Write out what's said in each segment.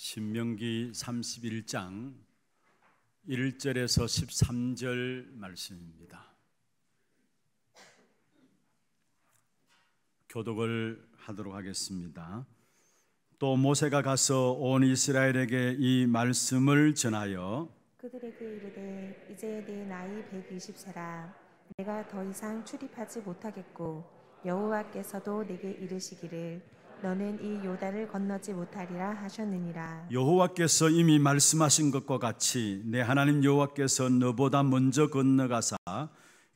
신명기 31장 1절에서 13절 말씀입니다. 교독을 하도록 하겠습니다. 또 모세가 가서 온 이스라엘에게 이 말씀을 전하여 그들에게 이르되 이제 내 나이 120세라 내가 더 이상 출입하지 못하겠고 여호와께서도 내게 이르시기를 너는 이 요단을 건너지 못하리라 하셨느니라. 여호와께서 이미 말씀하신 것과 같이 내 하나님 여호와께서 너보다 먼저 건너가사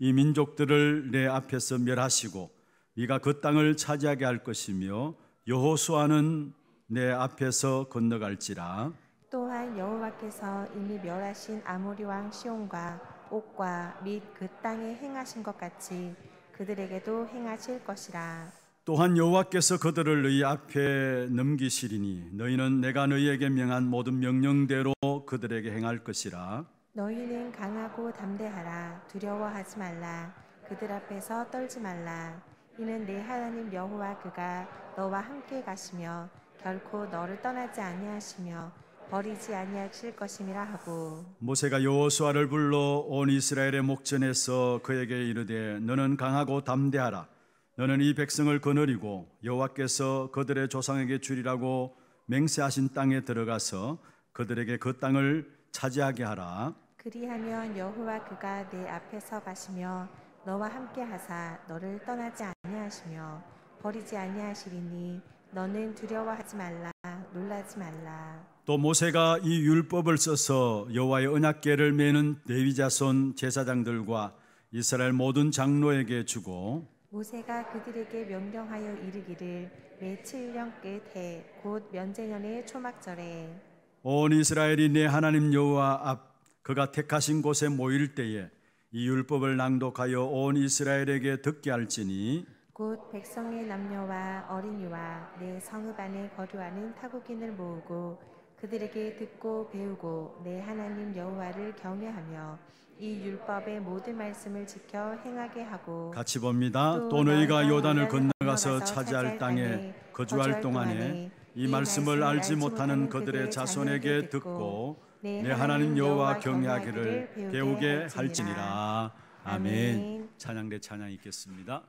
이 민족들을 내 앞에서 멸하시고 네가 그 땅을 차지하게 할 것이며 여호수아는 내 앞에서 건너갈지라. 또한 여호와께서 이미 멸하신 아모리 왕 시온과 옥과 및 그 땅에 행하신 것 같이 그들에게도 행하실 것이라. 또한 여호와께서 그들을 너희 앞에 넘기시리니 너희는 내가 너희에게 명한 모든 명령대로 그들에게 행할 것이라 너희는 강하고 담대하라 두려워하지 말라 그들 앞에서 떨지 말라 이는 내 하나님 여호와 그가 너와 함께 가시며 결코 너를 떠나지 아니하시며 버리지 아니하실 것임이라 하고 모세가 여호수아를 불러 온 이스라엘의 목전에서 그에게 이르되 너는 강하고 담대하라 너는 이 백성을 거느리고 여호와께서 그들의 조상에게 주리라고 맹세하신 땅에 들어가서 그들에게 그 땅을 차지하게 하라. 그리하면 여호와 그가 내 앞에서 가시며 너와 함께 하사 너를 떠나지 아니하시며 버리지 아니하시리니 너는 두려워하지 말라 놀라지 말라. 또 모세가 이 율법을 써서 여호와의 언약궤를 메는 레위 자손 제사장들과 이스라엘 모든 장로에게 주고 모세가 그들에게 명령하여 이르기를 매 7년 끝에 곧 면제년의 초막절에 온 이스라엘이 내 하나님 여호와 앞 그가 택하신 곳에 모일 때에 이 율법을 낭독하여 온 이스라엘에게 듣게 할지니 곧 백성의 남녀와 어린이와 내 성읍 안에 거류하는 타국인을 모으고 그들에게 듣고 배우고 내 하나님 여호와를 경외하며 이 율법의 모든 말씀을 지켜 행하게 하고 같이 봅니다. 또, 또 너희가 요단을 건너가서 차지할 땅에 거주할 동안에 이 말씀을 알지 못하는 그들의 자손에게 듣고 내 하나님 여호와 경외하기를 배우게 할지니라. 아멘. 찬양대 찬양 있겠습니다.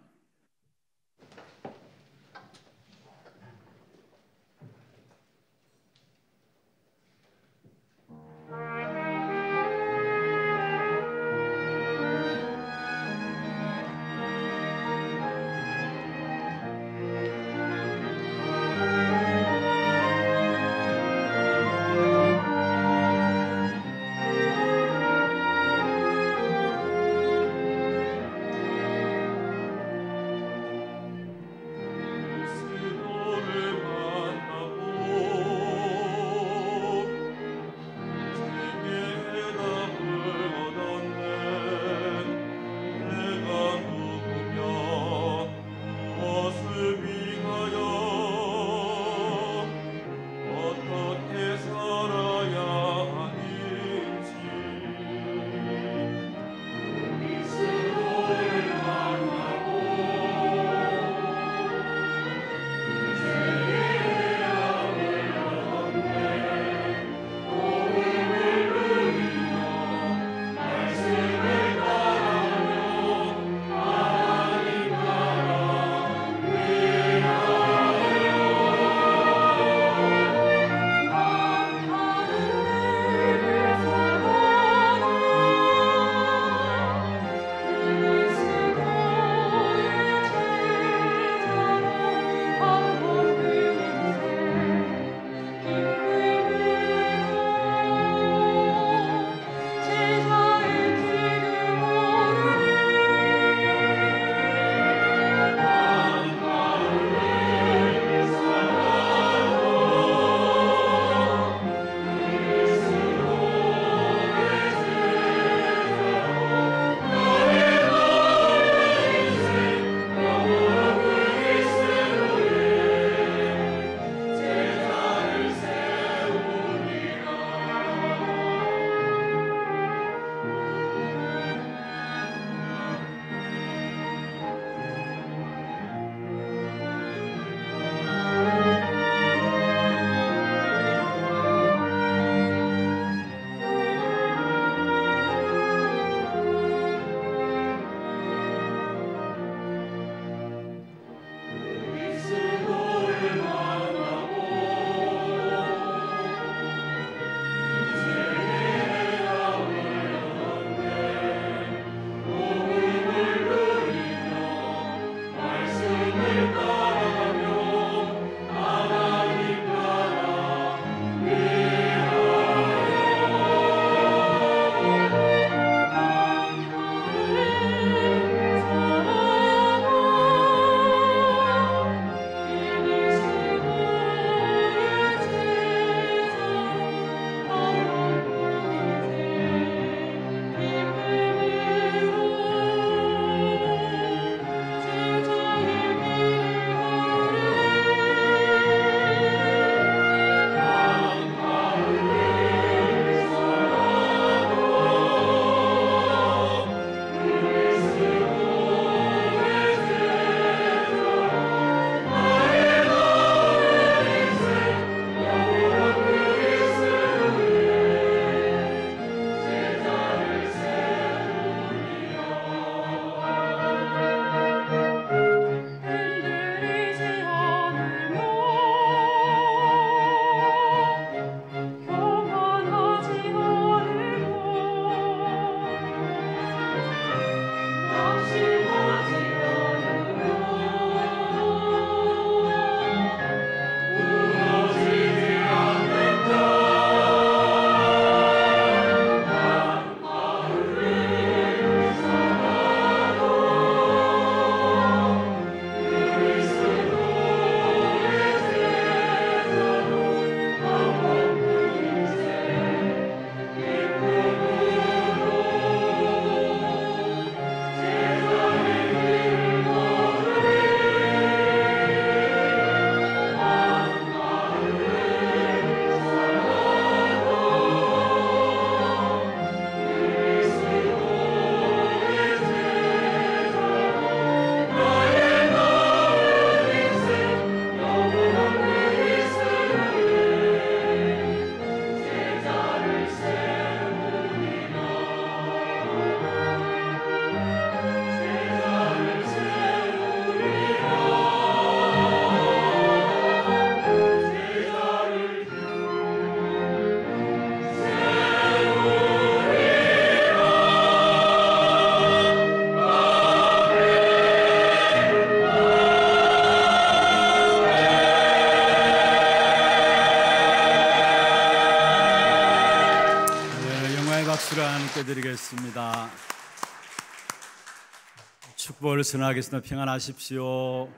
10월 선하겠습니다. 평안하십시오.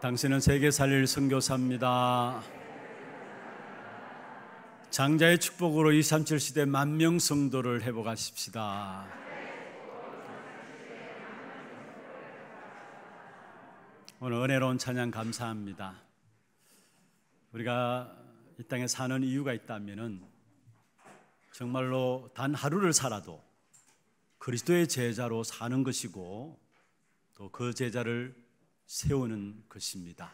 당신은 세계 살릴 선교사입니다. 장자의 축복으로 237 시대 만명 성도를 회복하십시다. 오늘 은혜로운 찬양 감사합니다. 우리가 이 땅에 사는 이유가 있다면은 정말로 단 하루를 살아도 그리스도의 제자로 사는 것이고 또 그 제자를 세우는 것입니다.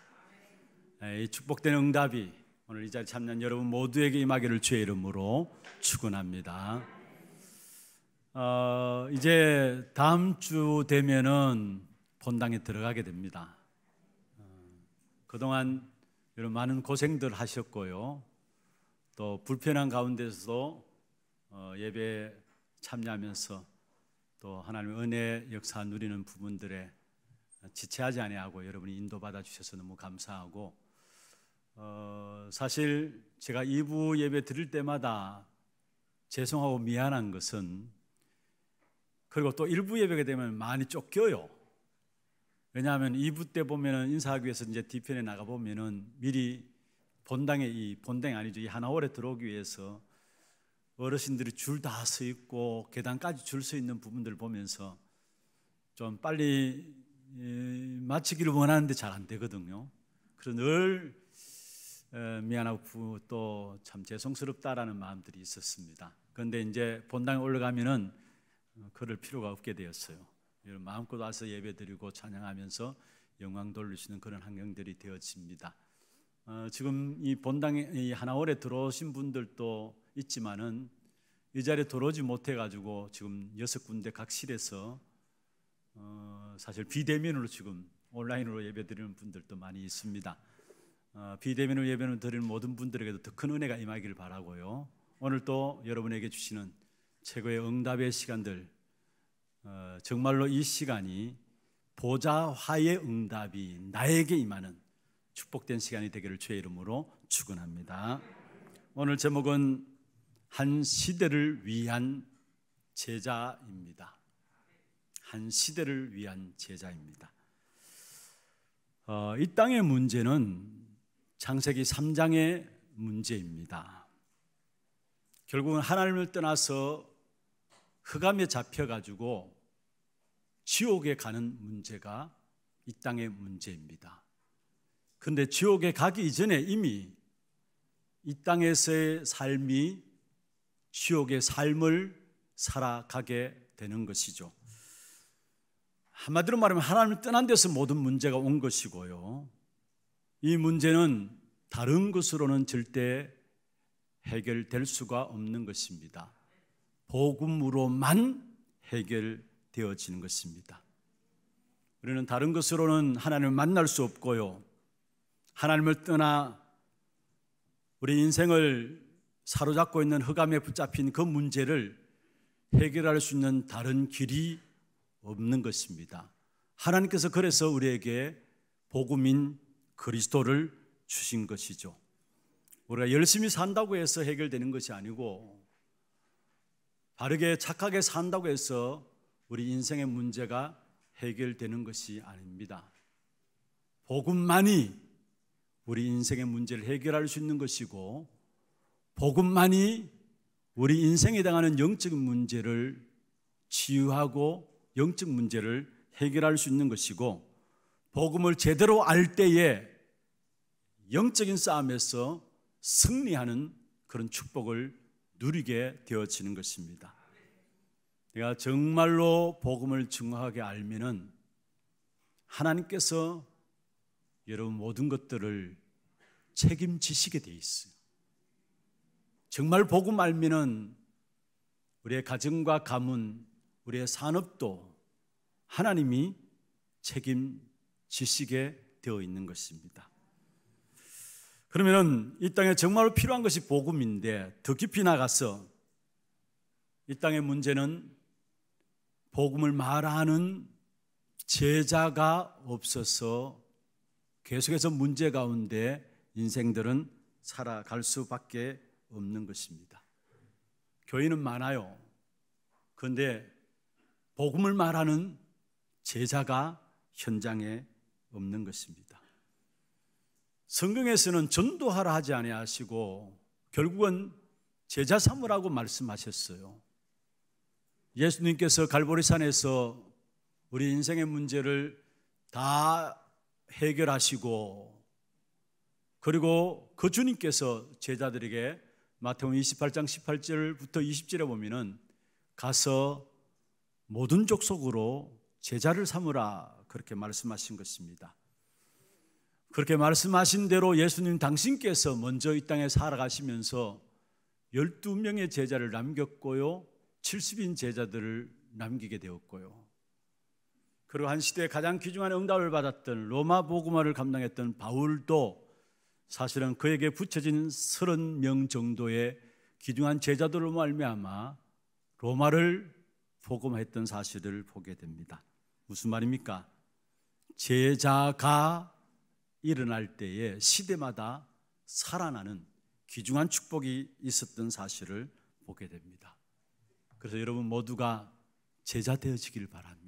예, 이 축복된 응답이 오늘 이 자리 참여 여러분 모두에게 임하기를 주의 이름으로 축원합니다. 어, 이제 다음 주 되면은 본당에 들어가게 됩니다. 어, 그동안 여러 많은 고생들 하셨고요. 또 불편한 가운데서 어, 예배 참여하면서 또 하나님의 은혜 역사 누리는 부분들에 지체하지 아니하고 여러분이 인도받아 주셔서 너무 감사하고 어, 사실 제가 이부 예배 드릴 때마다 죄송하고 미안한 것은 그리고 또일부 예배가 되면 많이 쫓겨요. 왜냐하면 2부 때 보면은 인사하기 위해서 이제 뒤편에 나가 보면은 미리 본당에 이 본당이 아니죠. 이 하나월에 들어오기 위해서 어르신들이 줄 다 서 있고 계단까지 줄 서 있는 부분들을 보면서 좀 빨리 마치기를 원하는데 잘 안 되거든요. 그래늘 미안하고 또 참 죄송스럽다라는 마음들이 있었습니다. 그런데 이제 본당에 올라가면은 어, 그럴 필요가 없게 되었어요. 마음껏 와서 예배드리고 찬양하면서 영광 돌리시는 그런 환경들이 되어집니다. 어, 지금 이 본당에 이 하나월에 들어오신 분들도 있지만은 이 자리에 들어오지 못해 가지고 지금 여섯 군데 각 실에서 어, 사실 비대면으로 지금 온라인으로 예배드리는 분들도 많이 있습니다. 어, 비대면으로 예배를 드리는 모든 분들에게도 더 큰 은혜가 임하기를 바라고요. 오늘 또 여러분에게 주시는 최고의 응답의 시간들 어, 정말로 이 시간이 보좌화의 응답이 나에게 임하는 축복된 시간이 되기를 주의 이름으로 축원합니다. 오늘 제목은 한 시대를 위한 제자입니다. 한 시대를 위한 제자입니다. 어, 이 땅의 문제는 창세기 3장의 문제입니다. 결국은 하나님을 떠나서 흑암에 잡혀가지고 지옥에 가는 문제가 이 땅의 문제입니다. 근데 지옥에 가기 이전에 이미 이 땅에서의 삶이 지옥의 삶을 살아가게 되는 것이죠. 한마디로 말하면 하나님을 떠난 데서 모든 문제가 온 것이고요. 이 문제는 다른 것으로는 절대 해결될 수가 없는 것입니다. 복음으로만 해결되어지는 것입니다. 우리는 다른 것으로는 하나님을 만날 수 없고요. 하나님을 떠나 우리 인생을 사로잡고 있는 흑암에 붙잡힌 그 문제를 해결할 수 있는 다른 길이 없는 것입니다. 하나님께서 그래서 우리에게 복음인 그리스도를 주신 것이죠. 우리가 열심히 산다고 해서 해결되는 것이 아니고 바르게 착하게 산다고 해서 우리 인생의 문제가 해결되는 것이 아닙니다. 복음만이 우리 인생의 문제를 해결할 수 있는 것이고 복음만이 우리 인생에 당하는 영적 문제를 치유하고 영적 문제를 해결할 수 있는 것이고 복음을 제대로 알 때에 영적인 싸움에서 승리하는 그런 축복을 누리게 되어지는 것입니다. 내가 정말로 복음을 증거하게 알면은 하나님께서 여러분 모든 것들을 책임지시게 돼 있어요. 정말 복음 알면은 우리의 가정과 가문, 우리의 산업도 하나님이 책임지시게 되어 있는 것입니다. 그러면은 이 땅에 정말로 필요한 것이 복음인데 더 깊이 나가서 이 땅의 문제는 복음을 말하는 제자가 없어서 계속해서 문제 가운데 인생들은 살아갈 수밖에 없는 것입니다. 교인은 많아요. 그런데 복음을 말하는 제자가 현장에 없는 것입니다. 성경에서는 전도하라 하지 아니하시고 결국은 제자 삼으라고 말씀하셨어요. 예수님께서 갈보리산에서 우리 인생의 문제를 다 해결하시고 그리고 그 주님께서 제자들에게 마태복음 28장 18절부터 20절에 보면은 가서 모든 족속으로 제자를 삼으라 그렇게 말씀하신 것입니다. 그렇게 말씀하신 대로 예수님 당신께서 먼저 이 땅에 살아가시면서 12명의 제자를 남겼고요. 70인 제자들을 남기게 되었고요. 그러한 시대에 가장 귀중한 응답을 받았던 로마 보고마를 감당했던 바울도 사실은 그에게 붙여진 30명 정도의 귀중한 제자들로 말미암아 로마를 복음했던 사실을 보게 됩니다. 무슨 말입니까? 제자가 일어날 때에 시대마다 살아나는 귀중한 축복이 있었던 사실을 보게 됩니다. 그래서 여러분 모두가 제자 되어지길 바랍니다.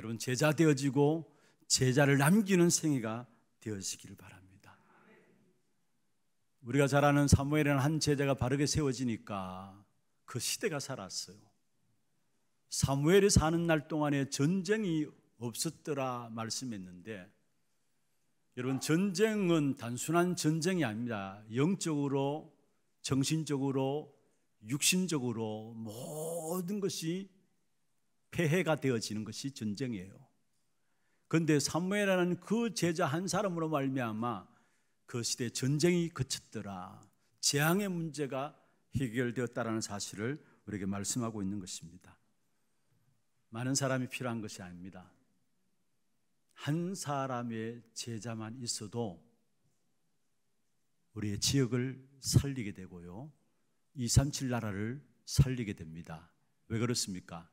여러분 제자 되어지고 제자를 남기는 생애가 되어지기를 바랍니다. 우리가 잘 아는 사무엘이라는 한 제자가 바르게 세워지니까 그 시대가 살았어요. 사무엘이 사는 날 동안에 전쟁이 없었더라 말씀했는데 여러분 전쟁은 단순한 전쟁이 아닙니다. 영적으로, 정신적으로, 육신적으로 모든 것이 폐해가 되어지는 것이 전쟁이에요. 그런데 사무엘이라는 그 제자 한 사람으로 말미암아 그 시대 전쟁이 그쳤더라. 재앙의 문제가 해결되었다라는 사실을 우리에게 말씀하고 있는 것입니다. 많은 사람이 필요한 것이 아닙니다. 한 사람의 제자만 있어도 우리의 지역을 살리게 되고요. 237 나라를 살리게 됩니다. 왜 그렇습니까?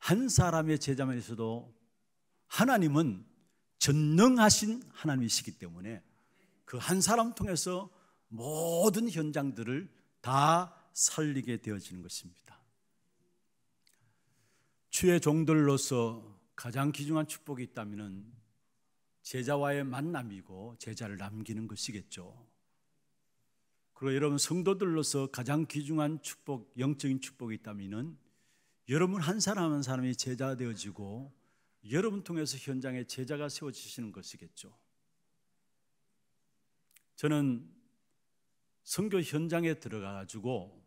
한 사람의 제자만 있어도 하나님은 전능하신 하나님이시기 때문에 그 한 사람 통해서 모든 현장들을 다 살리게 되어지는 것입니다. 주의 종들로서 가장 귀중한 축복이 있다면 제자와의 만남이고 제자를 남기는 것이겠죠. 그리고 여러분 성도들로서 가장 귀중한 축복, 영적인 축복이 있다면 여러분 한 사람 한 사람이 제자 되어지고 여러분 통해서 현장에 제자가 세워지시는 것이겠죠. 저는 선교 현장에 들어가 가지고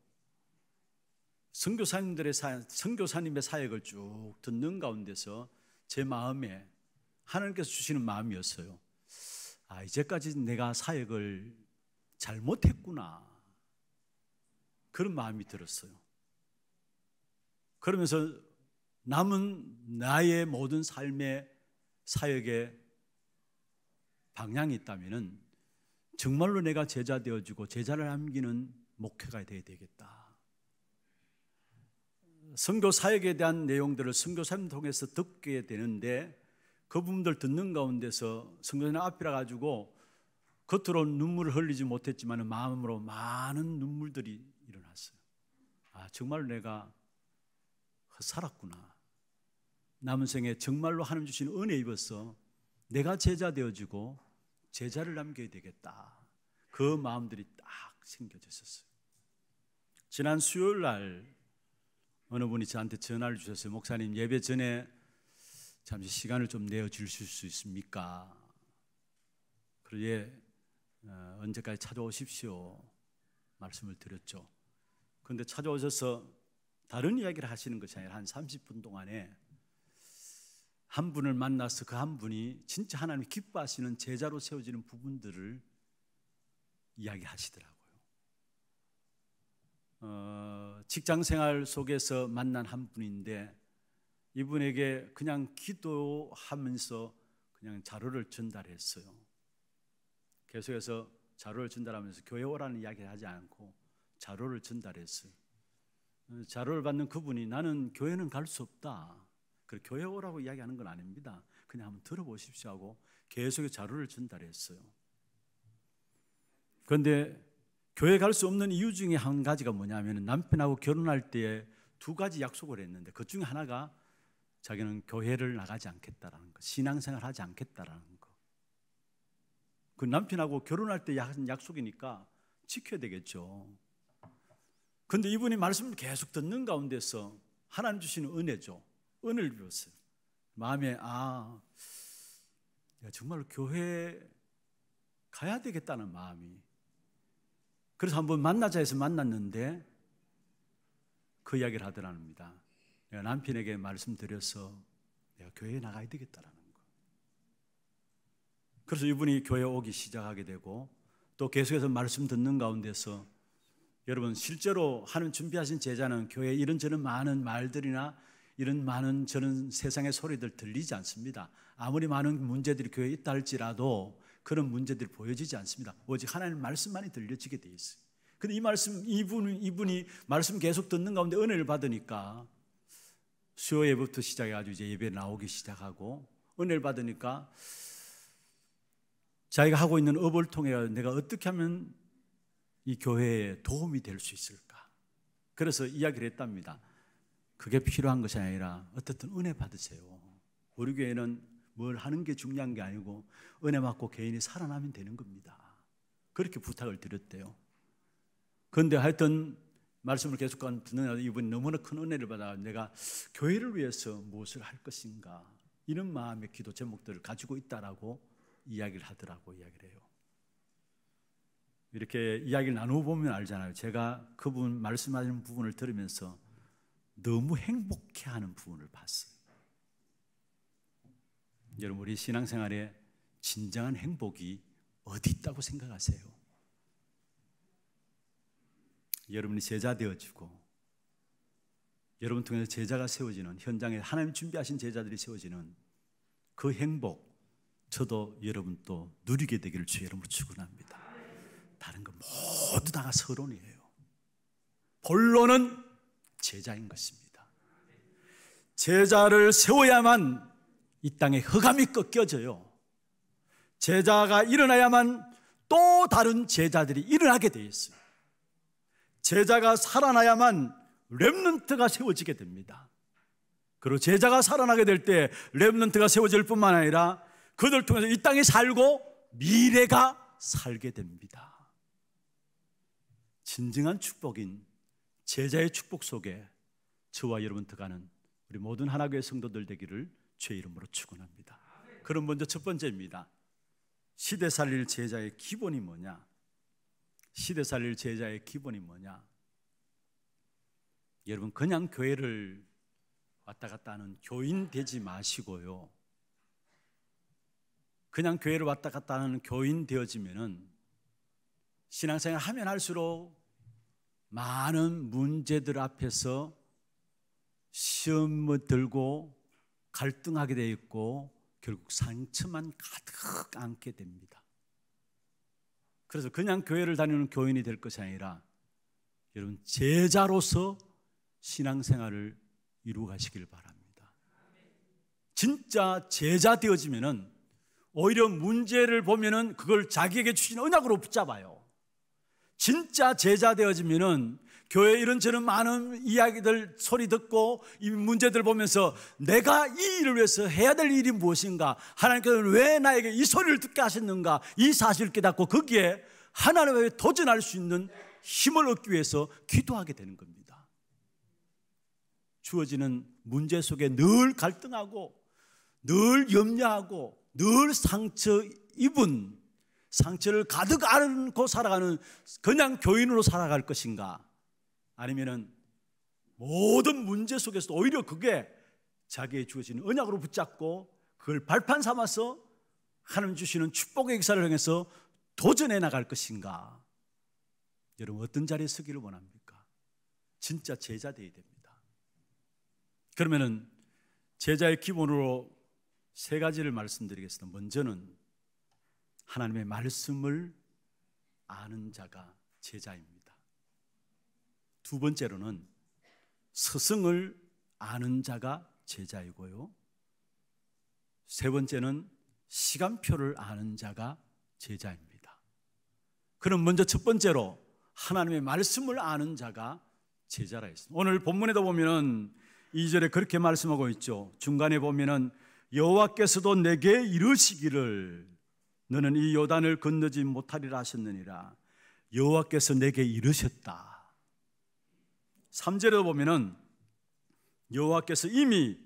선교사님들의 사 선교사님의 사역을 쭉 듣는 가운데서 제 마음에 하나님께서 주시는 마음이었어요. 아, 이제까지 내가 사역을 잘못했구나. 그런 마음이 들었어요. 그러면서 남은 나의 모든 삶의 사역에 방향이 있다면은 정말로 내가 제자 되어주고 제자를 남기는 목회가 되어야 되겠다. 선교 사역에 대한 내용들을 선교사님 통해서 듣게 되는데 그 부분들 듣는 가운데서 선교사님 앞이라 가지고 겉으로 눈물을 흘리지 못했지만 마음으로 많은 눈물들이 일어났어요. 아 정말 내가 살았구나. 남은 생에 정말로 하나님 주신 은혜 입어서 내가 제자 되어지고 제자를 남겨야 되겠다. 그 마음들이 딱 생겨졌었어요. 지난 수요일 날 어느 분이 저한테 전화를 주셨어요. 목사님 예배 전에 잠시 시간을 좀 내어 주실 수 있습니까? 그리 예, 어, 언제까지 찾아오십시오. 말씀을 드렸죠. 그런데 찾아오셔서 다른 이야기를 하시는 것이 아니라 한 30분 동안에 한 분을 만나서 그 한 분이 진짜 하나님 기뻐하시는 제자로 세워지는 부분들을 이야기하시더라고요. 어, 직장 생활 속에서 만난 한 분인데 이분에게 그냥 기도하면서 그냥 자료를 전달했어요. 계속해서 자료를 전달하면서 교회 오라는 이야기를 하지 않고 자료를 전달했어요. 자료를 받는 그분이 나는 교회는 갈 수 없다. 그래 교회 오라고 이야기하는 건 아닙니다. 그냥 한번 들어보십시오 하고 계속 자료를 전달했어요. 그런데 교회 갈 수 없는 이유 중에 한 가지가 뭐냐면 남편하고 결혼할 때에 두 가지 약속을 했는데 그 중에 하나가 자기는 교회를 나가지 않겠다라는 거, 신앙생활 하지 않겠다라는 거. 그 남편하고 결혼할 때 약속이니까 지켜야 되겠죠. 근데 이분이 말씀을 계속 듣는 가운데서 하나님 주시는 은혜죠. 은혜를 배웠어요. 마음에 아 정말로 교회 가야 되겠다는 마음이 그래서 한 번 만나자 해서 만났는데 그 이야기를 하더랍니다. 내가 남편에게 말씀드려서 내가 교회에 나가야 되겠다라는 거. 그래서 이분이 교회 오기 시작하게 되고 또 계속해서 말씀 듣는 가운데서 여러분 실제로 하는 준비하신 제자는 교회 이런저런 많은 말들이나 이런 많은 저런 세상의 소리들 들리지 않습니다. 아무리 많은 문제들이 교회에 있다 할지라도 그런 문제들이 보여지지 않습니다. 오직 하나님 말씀만이 들려지게 돼 있어요. 근데 이 말씀 이분 이분이 말씀 계속 듣는 가운데 은혜를 받으니까 수요 예부터 시작해 가지고 이제 예배 나오기 시작하고 은혜를 받으니까 자기가 하고 있는 업을 통해 내가 어떻게 하면 이 교회에 도움이 될 수 있을까? 그래서 이야기를 했답니다. 그게 필요한 것이 아니라 어떻든 은혜 받으세요. 우리 교회는 뭘 하는 게 중요한 게 아니고 은혜 받고 개인이 살아나면 되는 겁니다. 그렇게 부탁을 드렸대요. 그런데 하여튼 말씀을 계속 듣느 이분이 너무나 큰 은혜를 받아 내가 교회를 위해서 무엇을 할 것인가 이런 마음의 기도 제목들을 가지고 있다라고 이야기를 하더라고 이야기를 해요. 이렇게 이야기를 나누어 보면 알잖아요. 제가 그분 말씀하시는 부분을 들으면서 너무 행복해 하는 부분을 봤어요. 여러분, 우리 신앙생활에 진정한 행복이 어디 있다고 생각하세요? 여러분이 제자 되어지고, 여러분 통해서 제자가 세워지는, 현장에 하나님 준비하신 제자들이 세워지는 그 행복, 저도 여러분 또 누리게 되기를 주의 이름으로 축원합니다. 다른 건 모두 다가 서론이에요. 본론은 제자인 것입니다. 제자를 세워야만 이 땅에 허감이 꺾여져요. 제자가 일어나야만 또 다른 제자들이 일어나게 돼 있어요. 제자가 살아나야만 렘넌트가 세워지게 됩니다. 그리고 제자가 살아나게 될때 렘넌트가 세워질 뿐만 아니라 그들 통해서 이 땅이 살고 미래가 살게 됩니다. 진정한 축복인 제자의 축복 속에 저와 여러분 들어가는 우리 모든 하나교회 성도들 되기를 죄 이름으로 축원합니다. 그럼 먼저 첫 번째입니다. 시대 살릴 제자의 기본이 뭐냐? 시대 살릴 제자의 기본이 뭐냐? 여러분 그냥 교회를 왔다 갔다 하는 교인 되지 마시고요. 그냥 교회를 왔다 갔다 하는 교인 되어지면은 신앙생활 하면 할수록 많은 문제들 앞에서 시험을 뭐 들고 갈등하게 되어 있고 결국 상처만 가득 안게 됩니다. 그래서 그냥 교회를 다니는 교인이 될 것이 아니라 여러분 제자로서 신앙생활을 이루가시길 어 바랍니다. 진짜 제자 되어지면은 오히려 문제를 보면은 그걸 자기에게 주신 언약으로 붙잡아요. 진짜 제자 되어지면은 교회 이런저런 많은 이야기들 소리 듣고 이 문제들 보면서 내가 이 일을 위해서 해야 될 일이 무엇인가 하나님께서는 왜 나에게 이 소리를 듣게 하셨는가 이 사실을 깨닫고 거기에 하나님에 도전할 수 있는 힘을 얻기 위해서 기도하게 되는 겁니다. 주어지는 문제 속에 늘 갈등하고 늘 염려하고 늘 상처 입은 상처를 가득 안고 살아가는 그냥 교인으로 살아갈 것인가? 아니면은 모든 문제 속에서 오히려 그게 자기의 주어지는 언약으로 붙잡고 그걸 발판 삼아서 하나님 주시는 축복의 역사를 향해서 도전해 나갈 것인가? 여러분 어떤 자리에 서기를 원합니까? 진짜 제자 되어야 됩니다. 그러면은 제자의 기본으로 세 가지를 말씀드리겠습니다. 먼저는 하나님의 말씀을 아는 자가 제자입니다. 두 번째로는 스승을 아는 자가 제자이고요. 세 번째는 시간표를 아는 자가 제자입니다. 그럼 먼저 첫 번째로 하나님의 말씀을 아는 자가 제자라 했습니다. 오늘 본문에도 보면은 2절에 그렇게 말씀하고 있죠. 중간에 보면은 여호와께서도 내게 이르시기를 너는 이 요단을 건너지 못하리라 하셨느니라 여호와께서 내게 이르셨다 3절에 보면은 여호와께서 이미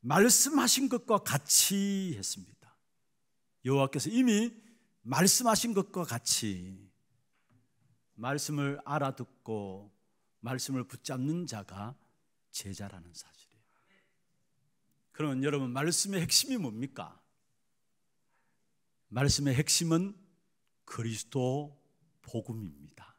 말씀하신 것과 같이 했습니다 여호와께서 이미 말씀하신 것과 같이 말씀을 알아듣고 말씀을 붙잡는 자가 제자라는 사실이에요 그러면 여러분 말씀의 핵심이 뭡니까? 말씀의 핵심은 그리스도 복음입니다.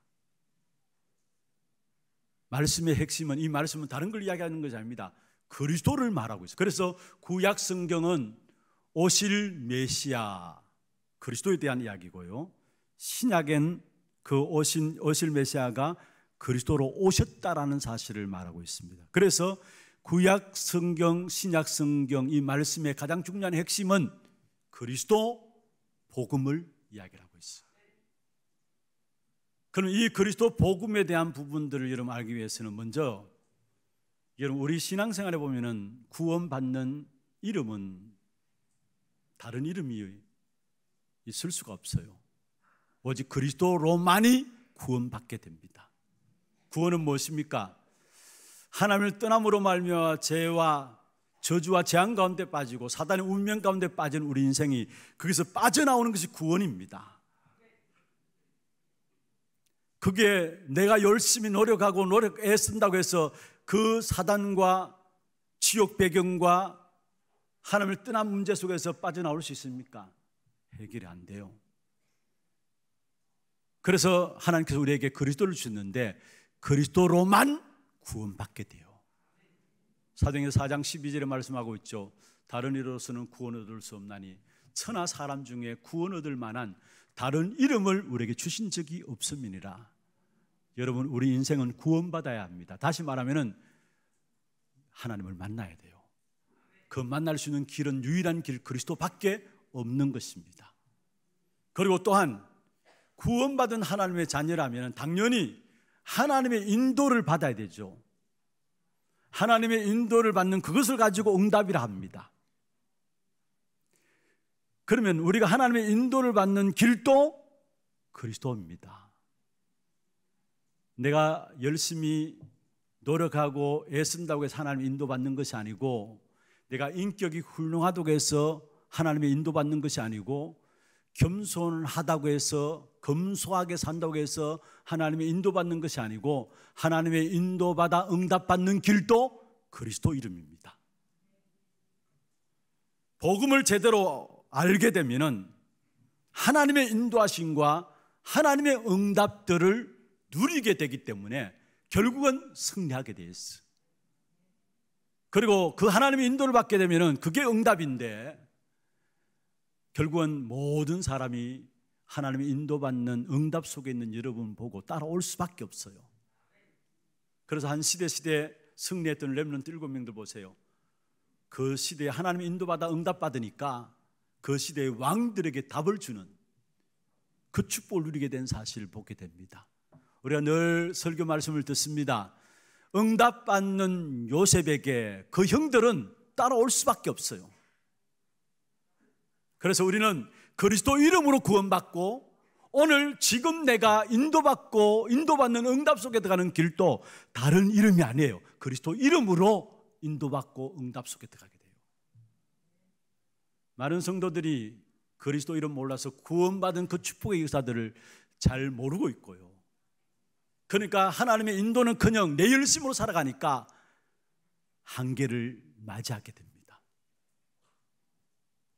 말씀의 핵심은 이 말씀은 다른 걸 이야기하는 것이 아닙니다. 그리스도를 말하고 있어요. 그래서 구약 성경은 오실 메시아 그리스도에 대한 이야기고요. 신약엔 그 오신 오실 메시아가 그리스도로 오셨다라는 사실을 말하고 있습니다. 그래서 구약 성경, 신약 성경 이 말씀의 가장 중요한 핵심은 그리스도 복음을 이야기하고 있어. 그럼 이 그리스도 복음에 대한 부분들을 여러분 알기 위해서는 먼저 여러분 우리 신앙생활에 보면은 구원받는 이름은 다른 이름이 있을 수가 없어요. 오직 그리스도로만이 구원받게 됩니다. 구원은 무엇입니까? 하나님을 떠남으로 말미암아 죄와 저주와 재앙 가운데 빠지고 사단의 운명 가운데 빠진 우리 인생이 거기서 빠져나오는 것이 구원입니다. 그게 내가 열심히 노력하고 노력 애쓴다고 해서 그 사단과 지옥 배경과 하나님을 떠난 문제 속에서 빠져나올 수 있습니까? 해결이 안 돼요. 그래서 하나님께서 우리에게 그리스도를 주셨는데 그리스도로만 구원받게 돼요. 사정의 4장 12절에 말씀하고 있죠. 다른 이로서는 구원 얻을 수 없나니 천하 사람 중에 구원 얻을 만한 다른 이름을 우리에게 주신 적이 없음이니라. 여러분 우리 인생은 구원받아야 합니다. 다시 말하면은 하나님을 만나야 돼요. 그 만날 수 있는 길은 유일한 길 그리스도밖에 없는 것입니다. 그리고 또한 구원받은 하나님의 자녀라면 당연히 하나님의 인도를 받아야 되죠. 하나님의 인도를 받는 그것을 가지고 응답이라 합니다. 그러면 우리가 하나님의 인도를 받는 길도 그리스도입니다. 내가 열심히 노력하고 애쓴다고 해서 하나님 인도받는 것이 아니고 내가 인격이 훌륭하다고 해서 하나님의 인도받는 것이 아니고 겸손하다고 해서 검소하게 산다고 해서 하나님의 인도받는 것이 아니고 하나님의 인도받아 응답받는 길도 그리스도 이름입니다. 복음을 제대로 알게 되면은 하나님의 인도하심과 하나님의 응답들을 누리게 되기 때문에 결국은 승리하게 되어 있어. 그리고 그 하나님의 인도를 받게 되면은 그게 응답인데 결국은 모든 사람이 하나님의 인도받는 응답 속에 있는 여러분 보고 따라올 수밖에 없어요. 그래서 한 시대 시대 승리했던 렘넌트 일곱 명들 보세요. 그 시대에 하나님의 인도받아 응답받으니까 그 시대의 왕들에게 답을 주는 그 축복을 누리게 된 사실을 보게 됩니다. 우리가 늘 설교 말씀을 듣습니다. 응답받는 요셉에게 그 형들은 따라올 수밖에 없어요. 그래서 우리는 그리스도 이름으로 구원받고 오늘 지금 내가 인도받고 인도받는 응답 속에 들어가는 길도 다른 이름이 아니에요. 그리스도 이름으로 인도받고 응답 속에 들어가게 돼요. 많은 성도들이 그리스도 이름 몰라서 구원받은 그 축복의 역사들을 잘 모르고 있고요. 그러니까 하나님의 인도는 그냥 내 열심으로 살아가니까 한계를 맞이하게 됩니다.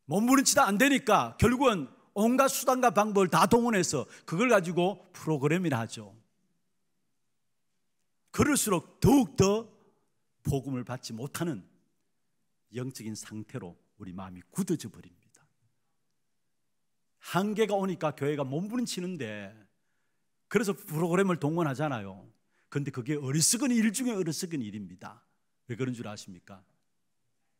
몸부림치다 안 되니까 결국은 온갖 수단과 방법을 다 동원해서 그걸 가지고 프로그램이라 하죠. 그럴수록 더욱더 복음을 받지 못하는 영적인 상태로 우리 마음이 굳어져 버립니다. 한계가 오니까 교회가 몸부림치는데 그래서 프로그램을 동원하잖아요. 근데 그게 어리석은 일 중에 어리석은 일입니다. 왜 그런 줄 아십니까?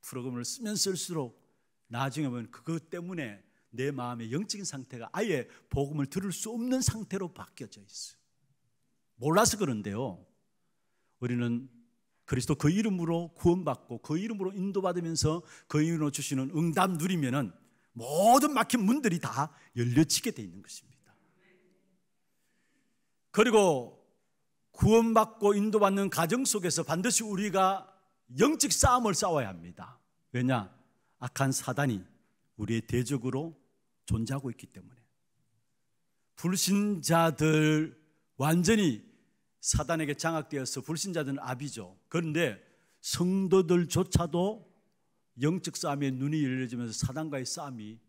프로그램을 쓰면 쓸수록 나중에 보면 그것 때문에 내 마음의 영적인 상태가 아예 복음을 들을 수 없는 상태로 바뀌어져 있어. 몰라서 그런데요. 우리는 그리스도 그 이름으로 구원받고 그 이름으로 인도받으면서 그 이름으로 주시는 응답 누리면은 모든 막힌 문들이 다 열려지게 돼 있는 것입니다. 그리고 구원받고 인도받는 가정 속에서 반드시 우리가 영적 싸움을 싸워야 합니다. 왜냐? 악한 사단이 우리의 대적으로 존재하고 있기 때문에 불신자들 완전히 사단에게 장악되어서 불신자들은 압이죠. 그런데 성도들조차도 영적 싸움에 눈이 열려지면서 사단과의 싸움이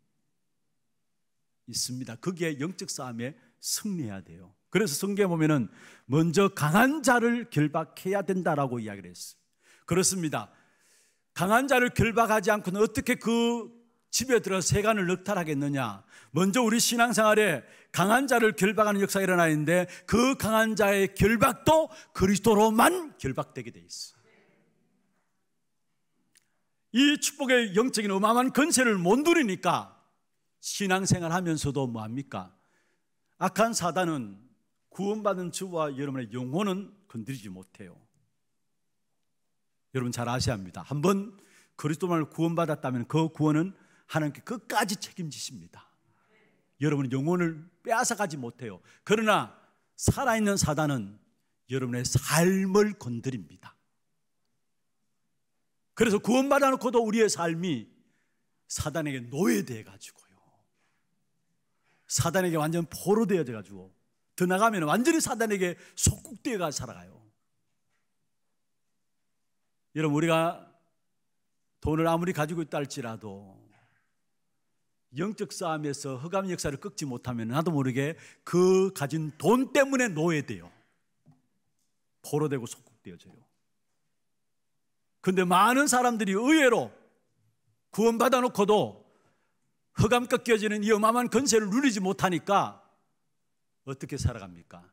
있습니다. 그게 영적 싸움에 승리해야 돼요. 그래서 성경에 보면은 먼저 강한 자를 결박해야 된다라고 이야기를 했어요. 그렇습니다. 강한 자를 결박하지 않고는 어떻게 그 집에 들어 세간을 넉탈하겠느냐. 먼저 우리 신앙생활에 강한 자를 결박하는 역사가 일어나는데 그 강한 자의 결박도 그리스도로만 결박되게 돼 있어. 이 축복의 영적인 어마어마한 건세를 못 누리니까 신앙생활 하면서도 뭐합니까? 악한 사단은 구원받은 주와 여러분의 영혼은 건드리지 못해요. 여러분 잘 아셔야 합니다. 한번 그리스도만을 구원받았다면 그 구원은 하나님께 끝까지 책임지십니다. 여러분의 영혼을 빼앗아가지 못해요. 그러나 살아있는 사단은 여러분의 삶을 건드립니다. 그래서 구원받아 놓고도 우리의 삶이 사단에게 노예돼 가지고요. 사단에게 완전 포로되어 가지고 더 나가면 완전히 사단에게 속국되어 가 살아가요. 여러분 우리가 돈을 아무리 가지고 있다 할지라도 영적 싸움에서 허감 역사를 꺾지 못하면 나도 모르게 그 가진 돈 때문에 노예돼요. 포로되고 속국되어져요. 근데 많은 사람들이 의외로 구원받아 놓고도 허감 꺾여지는 이 어마어마한 건세를 누리지 못하니까 어떻게 살아갑니까?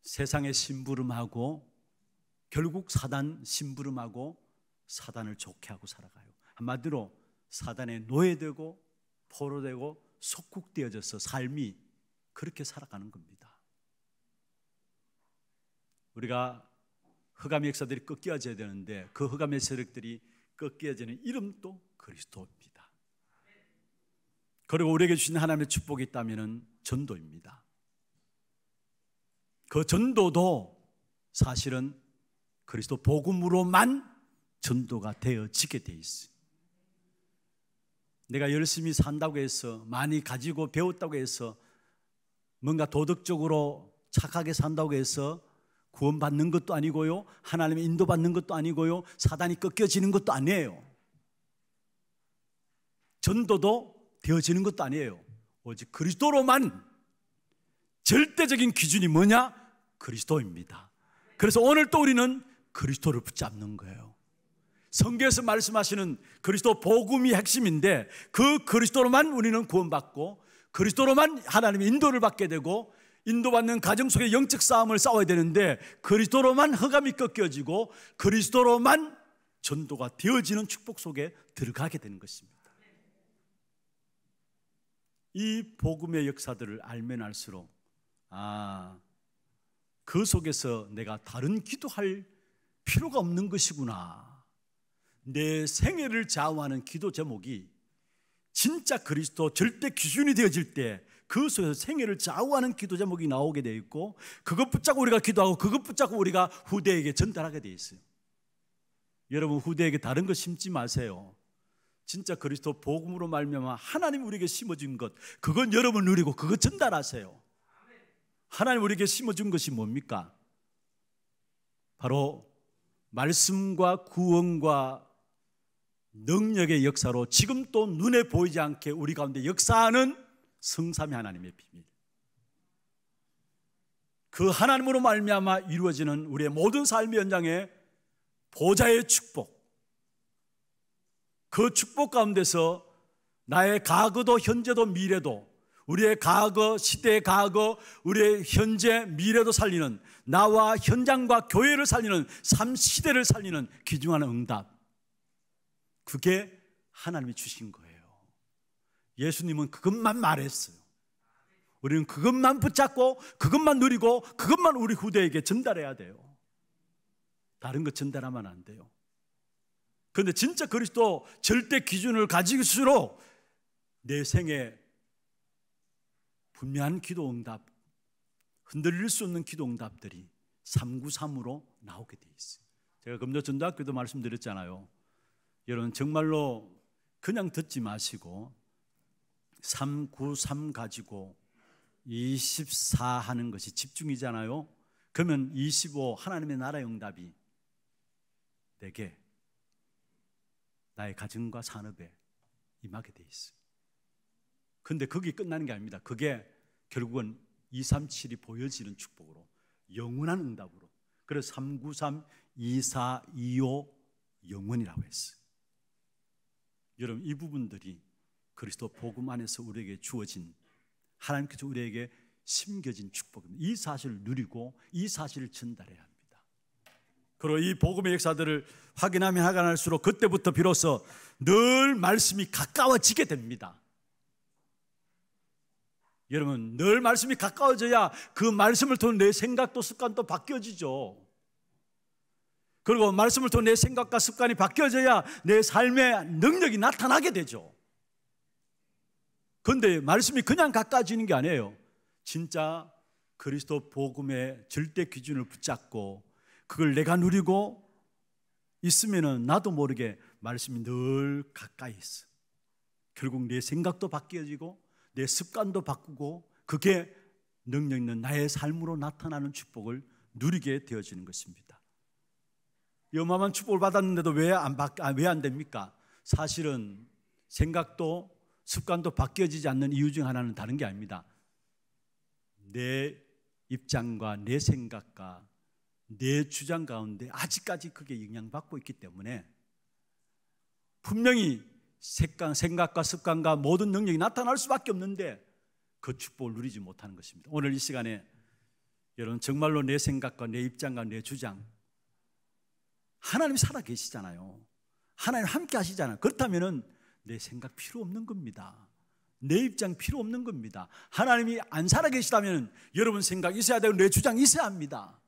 세상에 심부름하고 결국 사단 심부름하고 사단을 좋게 하고 살아가요. 한마디로 사단에 노예되고 포로되고 속국되어져서 삶이 그렇게 살아가는 겁니다. 우리가 흑암의 역사들이 꺾여져야 되는데 그 흑암의 세력들이 꺾여지는 이름도 그리스도입니다. 그리고 우리에게 주신 하나님의 축복이 있다면 전도입니다. 그 전도도 사실은 그리스도 복음으로만 전도가 되어지게 돼 있어요. 내가 열심히 산다고 해서 많이 가지고 배웠다고 해서 뭔가 도덕적으로 착하게 산다고 해서 구원받는 것도 아니고요. 하나님의 인도받는 것도 아니고요. 사단이 꺾여지는 것도 아니에요. 전도도 되어지는 것도 아니에요. 오직 그리스도로만 절대적인 기준이 뭐냐? 그리스도입니다. 그래서 오늘 또 우리는 그리스도를 붙잡는 거예요. 성경에서 말씀하시는 그리스도 복음이 핵심인데 그 그리스도로만 우리는 구원받고 그리스도로만 하나님의 인도를 받게 되고 인도받는 가정 속의 영적 싸움을 싸워야 되는데 그리스도로만 허감이 꺾여지고 그리스도로만 전도가 되어지는 축복 속에 들어가게 되는 것입니다. 이 복음의 역사들을 알면 알수록 아, 그 속에서 내가 다른 기도할 필요가 없는 것이구나. 내 생애를 좌우하는 기도 제목이 진짜 그리스도 절대 기준이 되어질 때 그 속에서 생애를 좌우하는 기도 제목이 나오게 되어 있고 그것 붙잡고 우리가 기도하고 그것 붙잡고 우리가 후대에게 전달하게 되어 있어요. 여러분 후대에게 다른 거 심지 마세요. 진짜 그리스도 복음으로 말미암아 하나님 우리에게 심어준 것 그건 여러분 누리고 그거 전달하세요. 하나님 우리에게 심어준 것이 뭡니까? 바로 말씀과 구원과 능력의 역사로 지금 도 눈에 보이지 않게 우리 가운데 역사하는 성삼위 하나님의 비밀. 그 하나님으로 말미암아 이루어지는 우리의 모든 삶의 현장에 보좌의 축복. 그 축복 가운데서 나의 과거도 현재도 미래도 우리의 과거, 시대의 과거, 우리의 현재, 미래도 살리는 나와 현장과 교회를 살리는 삶 시대를 살리는 귀중한 응답. 그게 하나님이 주신 거예요. 예수님은 그것만 말했어요. 우리는 그것만 붙잡고 그것만 누리고 그것만 우리 후대에게 전달해야 돼요. 다른 거 전달하면 안 돼요. 그런데 진짜 그리스도 절대 기준을 가질수록 내 생에 분명한 기도 응답, 흔들릴 수 없는 기도 응답들이 393으로 나오게 돼 있어요. 제가 금요 전도학교도 말씀드렸잖아요. 여러분 정말로 그냥 듣지 마시고 393 가지고 24 하는 것이 집중이잖아요. 그러면 25 하나님의 나라의 응답이 내게 나의 가정과 산업에 임하게 돼 있어요. 근데 거기 끝나는 게 아닙니다. 그게 결국은 237이 보여지는 축복으로 영원한 응답으로. 그래서 393, 2425 영원이라고 했어요. 여러분 이 부분들이 그리스도 복음 안에서 우리에게 주어진 하나님께서 우리에게 심겨진 축복입니다. 이 사실을 누리고 이 사실을 전달해야 합니다. 그리고 이 복음의 역사들을 확인하면 하간할수록 그때부터 비로소 늘 말씀이 가까워지게 됩니다. 여러분 늘 말씀이 가까워져야 그 말씀을 통해 내 생각도 습관도 바뀌어지죠. 그리고 말씀을 통해 내 생각과 습관이 바뀌어져야 내 삶의 능력이 나타나게 되죠. 그런데 말씀이 그냥 가까워지는 게 아니에요. 진짜 그리스도 복음의 절대 기준을 붙잡고 그걸 내가 누리고 있으면 나도 모르게 말씀이 늘 가까이 있어. 결국 내 생각도 바뀌어지고 내 습관도 바꾸고 그게 능력 있는 나의 삶으로 나타나는 축복을 누리게 되어지는 것입니다. 이마어 축복을 받았는데도 왜안 아, 왜안 됩니까? 사실은 생각도 습관도 바뀌어지지 않는 이유 중 하나는 다른 게 아닙니다. 내 입장과 내 생각과 내 주장 가운데 아직까지 그게 영향받고 있기 때문에 분명히 생각과 습관과 모든 능력이 나타날 수밖에 없는데 그 축복을 누리지 못하는 것입니다. 오늘 이 시간에 여러분 정말로 내 생각과 내 입장과 내 주장 하나님 살아 계시잖아요. 하나님 함께 하시잖아요. 그렇다면은 내 생각 필요 없는 겁니다. 내 입장 필요 없는 겁니다. 하나님이 안 살아 계시다면 여러분 생각 있어야 되고 내 주장 있어야 합니다.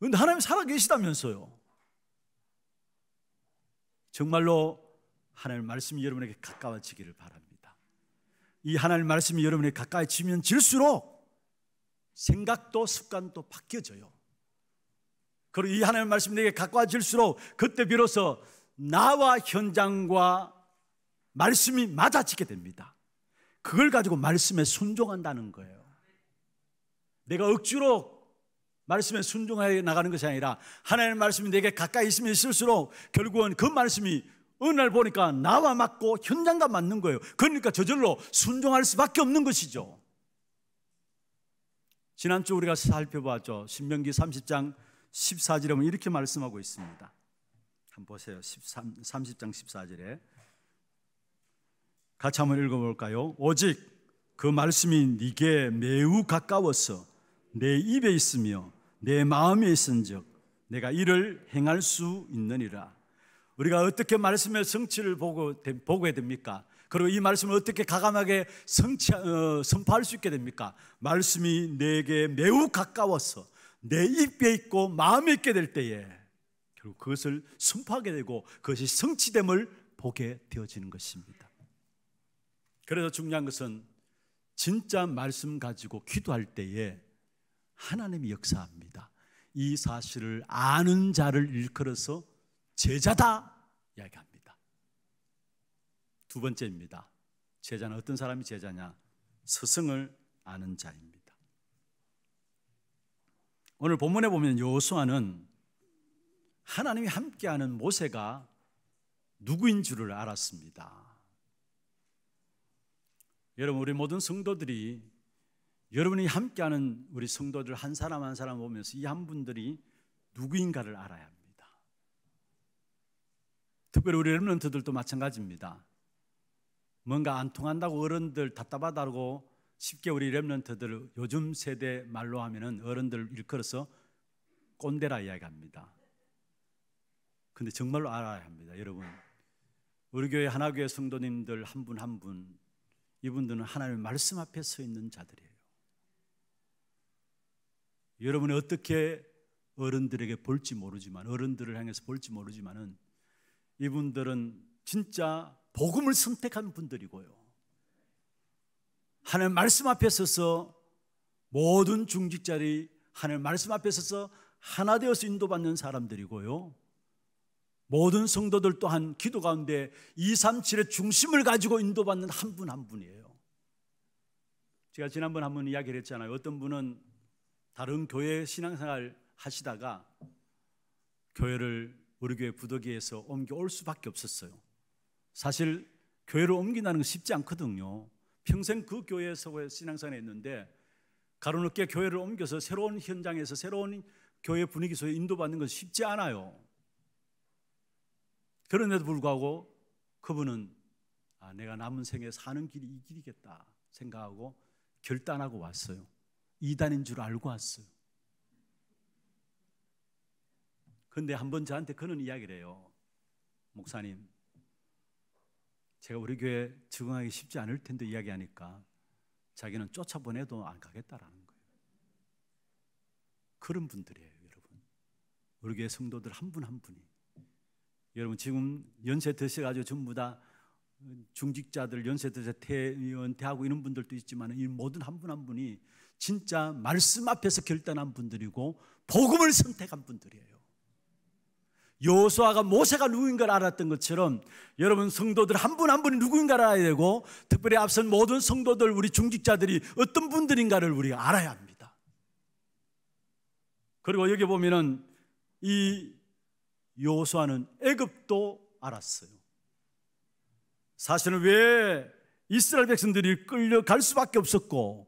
그런데 하나님 살아 계시다면서요. 정말로 하나님 말씀이 여러분에게 가까워지기를 바랍니다. 이 하나님 말씀이 여러분에게 가까워지면 질수록 생각도 습관도 바뀌어져요. 그리고 이 하나님 말씀이 내게 가까워질수록 그때 비로소 나와 현장과 말씀이 맞아지게 됩니다. 그걸 가지고 말씀에 순종한다는 거예요. 내가 억지로 말씀에 순종하 나가는 것이 아니라 하나님의 말씀이 내게 가까이 있으면 있을수록 결국은 그 말씀이 어느 날 보니까 나와 맞고 현장과 맞는 거예요. 그러니까 저절로 순종할 수밖에 없는 것이죠. 지난주 우리가 살펴봤죠. 신명기 30장 14절에 보면 이렇게 말씀하고 있습니다. 한번 보세요. 13, 30장 14절에 같이 한번 읽어볼까요? 오직 그 말씀이 네게 매우 가까워서 내 입에 있으며 내 마음에 있은즉 내가 이를 행할 수 있느니라. 우리가 어떻게 말씀의 성취를 보고, 보게 됩니까? 그리고 이 말씀을 어떻게 가감하게 성취, 어, 선포할 수 있게 됩니까? 말씀이 내게 매우 가까워서 내 입에 있고 마음에 있게 될 때에 결국 그것을 선포하게 되고 그것이 성취됨을 보게 되어지는 것입니다. 그래서 중요한 것은 진짜 말씀 가지고 기도할 때에 하나님이 역사합니다. 이 사실을 아는 자를 일컬어서 제자다 이야기합니다. 두 번째입니다. 제자는 어떤 사람이 제자냐? 스승을 아는 자입니다. 오늘 본문에 보면 여호수아는 하나님이 함께하는 모세가 누구인 줄을 알았습니다. 여러분 우리 모든 성도들이 여러분이 함께하는 우리 성도들 한 사람 한 사람 보면서 이 한 분들이 누구인가를 알아야 합니다. 특별히 우리 렘런트들도 마찬가지입니다. 뭔가 안 통한다고 어른들 답답하다고 쉽게 우리 렘런트들 요즘 세대 말로 하면은 어른들 일컬어서 꼰대라 이야기합니다. 근데 정말로 알아야 합니다, 여러분. 우리 교회 하나교회 성도님들 한 분 한 분, 이분들은 하나님의 말씀 앞에 서 있는 자들이에요. 여러분이 어떻게 어른들에게 볼지 모르지만 어른들을 향해서 볼지 모르지만은 이분들은 진짜 복음을 선택한 분들이고요. 하늘 말씀 앞에 서서 모든 중직자리 하늘 말씀 앞에 서서 하나 되어서 인도받는 사람들이고요. 모든 성도들 또한 기도 가운데 2, 3, 7의 중심을 가지고 인도받는 한 분한 한 분이에요. 제가 지난번 한번 이야기를 했잖아요. 어떤 분은 다른 교회 신앙생활 하시다가 교회를 우리 교회 부덕이에서 옮겨올 수밖에 없었어요. 사실 교회를 옮긴다는 건 쉽지 않거든요. 평생 그 교회에서 신앙생활 했는데 가로늦게 교회를 옮겨서 새로운 현장에서 새로운 교회 분위기 속에 인도받는 건 쉽지 않아요. 그런데도 불구하고 그분은 아, 내가 남은 생에 사는 길이 이 길이겠다 생각하고 결단하고 왔어요. 이단인 줄 알고 왔어요. 근데 한 번 저한테 그런 이야기를 해요. 목사님, 제가 우리 교회 적응하기 쉽지 않을 텐데 이야기하니까 자기는 쫓아보내도 안 가겠다라는 거예요. 그런 분들이에요, 여러분. 우리 교회 성도들 한 분 한 분이. 여러분, 지금 연세 드셔가지고 전부 다 중직자들 연세 드셔 퇴원퇴하고 이런 분들도 있지만 이 모든 한 분 한 분이 진짜 말씀 앞에서 결단한 분들이고 복음을 선택한 분들이에요. 여호수아가 모세가 누구인 를 알았던 것처럼 여러분 성도들 한 분 한 분이 누구인가를 알아야 되고 특별히 앞선 모든 성도들 우리 중직자들이 어떤 분들인가를 우리가 알아야 합니다. 그리고 여기 보면은 이 여호수아는 애굽도 알았어요. 사실은 왜 이스라엘 백성들이 끌려갈 수밖에 없었고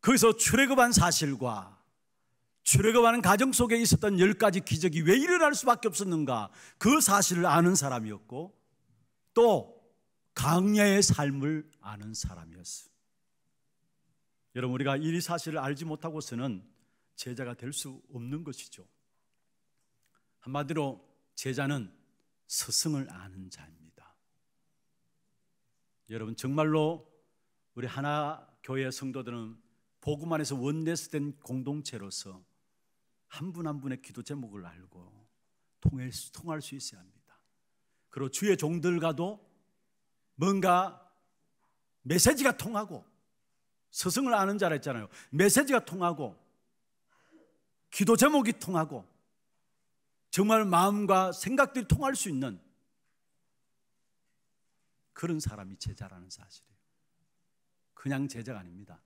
거기서 출애굽한 사실과 출애굽하는 가정 속에 있었던 열 가지 기적이 왜 일어날 수밖에 없었는가 그 사실을 아는 사람이었고 또 강야의 삶을 아는 사람이었어. 여러분 우리가 이 사실을 알지 못하고서는 제자가 될 수 없는 것이죠. 한마디로 제자는 스승을 아는 자입니다. 여러분 정말로 우리 하나 교회 성도들은 복음 안에서 원내스된 공동체로서 한 분한 한 분의 기도 제목을 알고 통해, 통할 수 있어야 합니다. 그리고 주의 종들과도 뭔가 메시지가 통하고 스승을 아는 자라 했잖아요. 메시지가 통하고 기도 제목이 통하고 정말 마음과 생각들이 통할 수 있는 그런 사람이 제자라는 사실이에요. 그냥 제자가 아닙니다.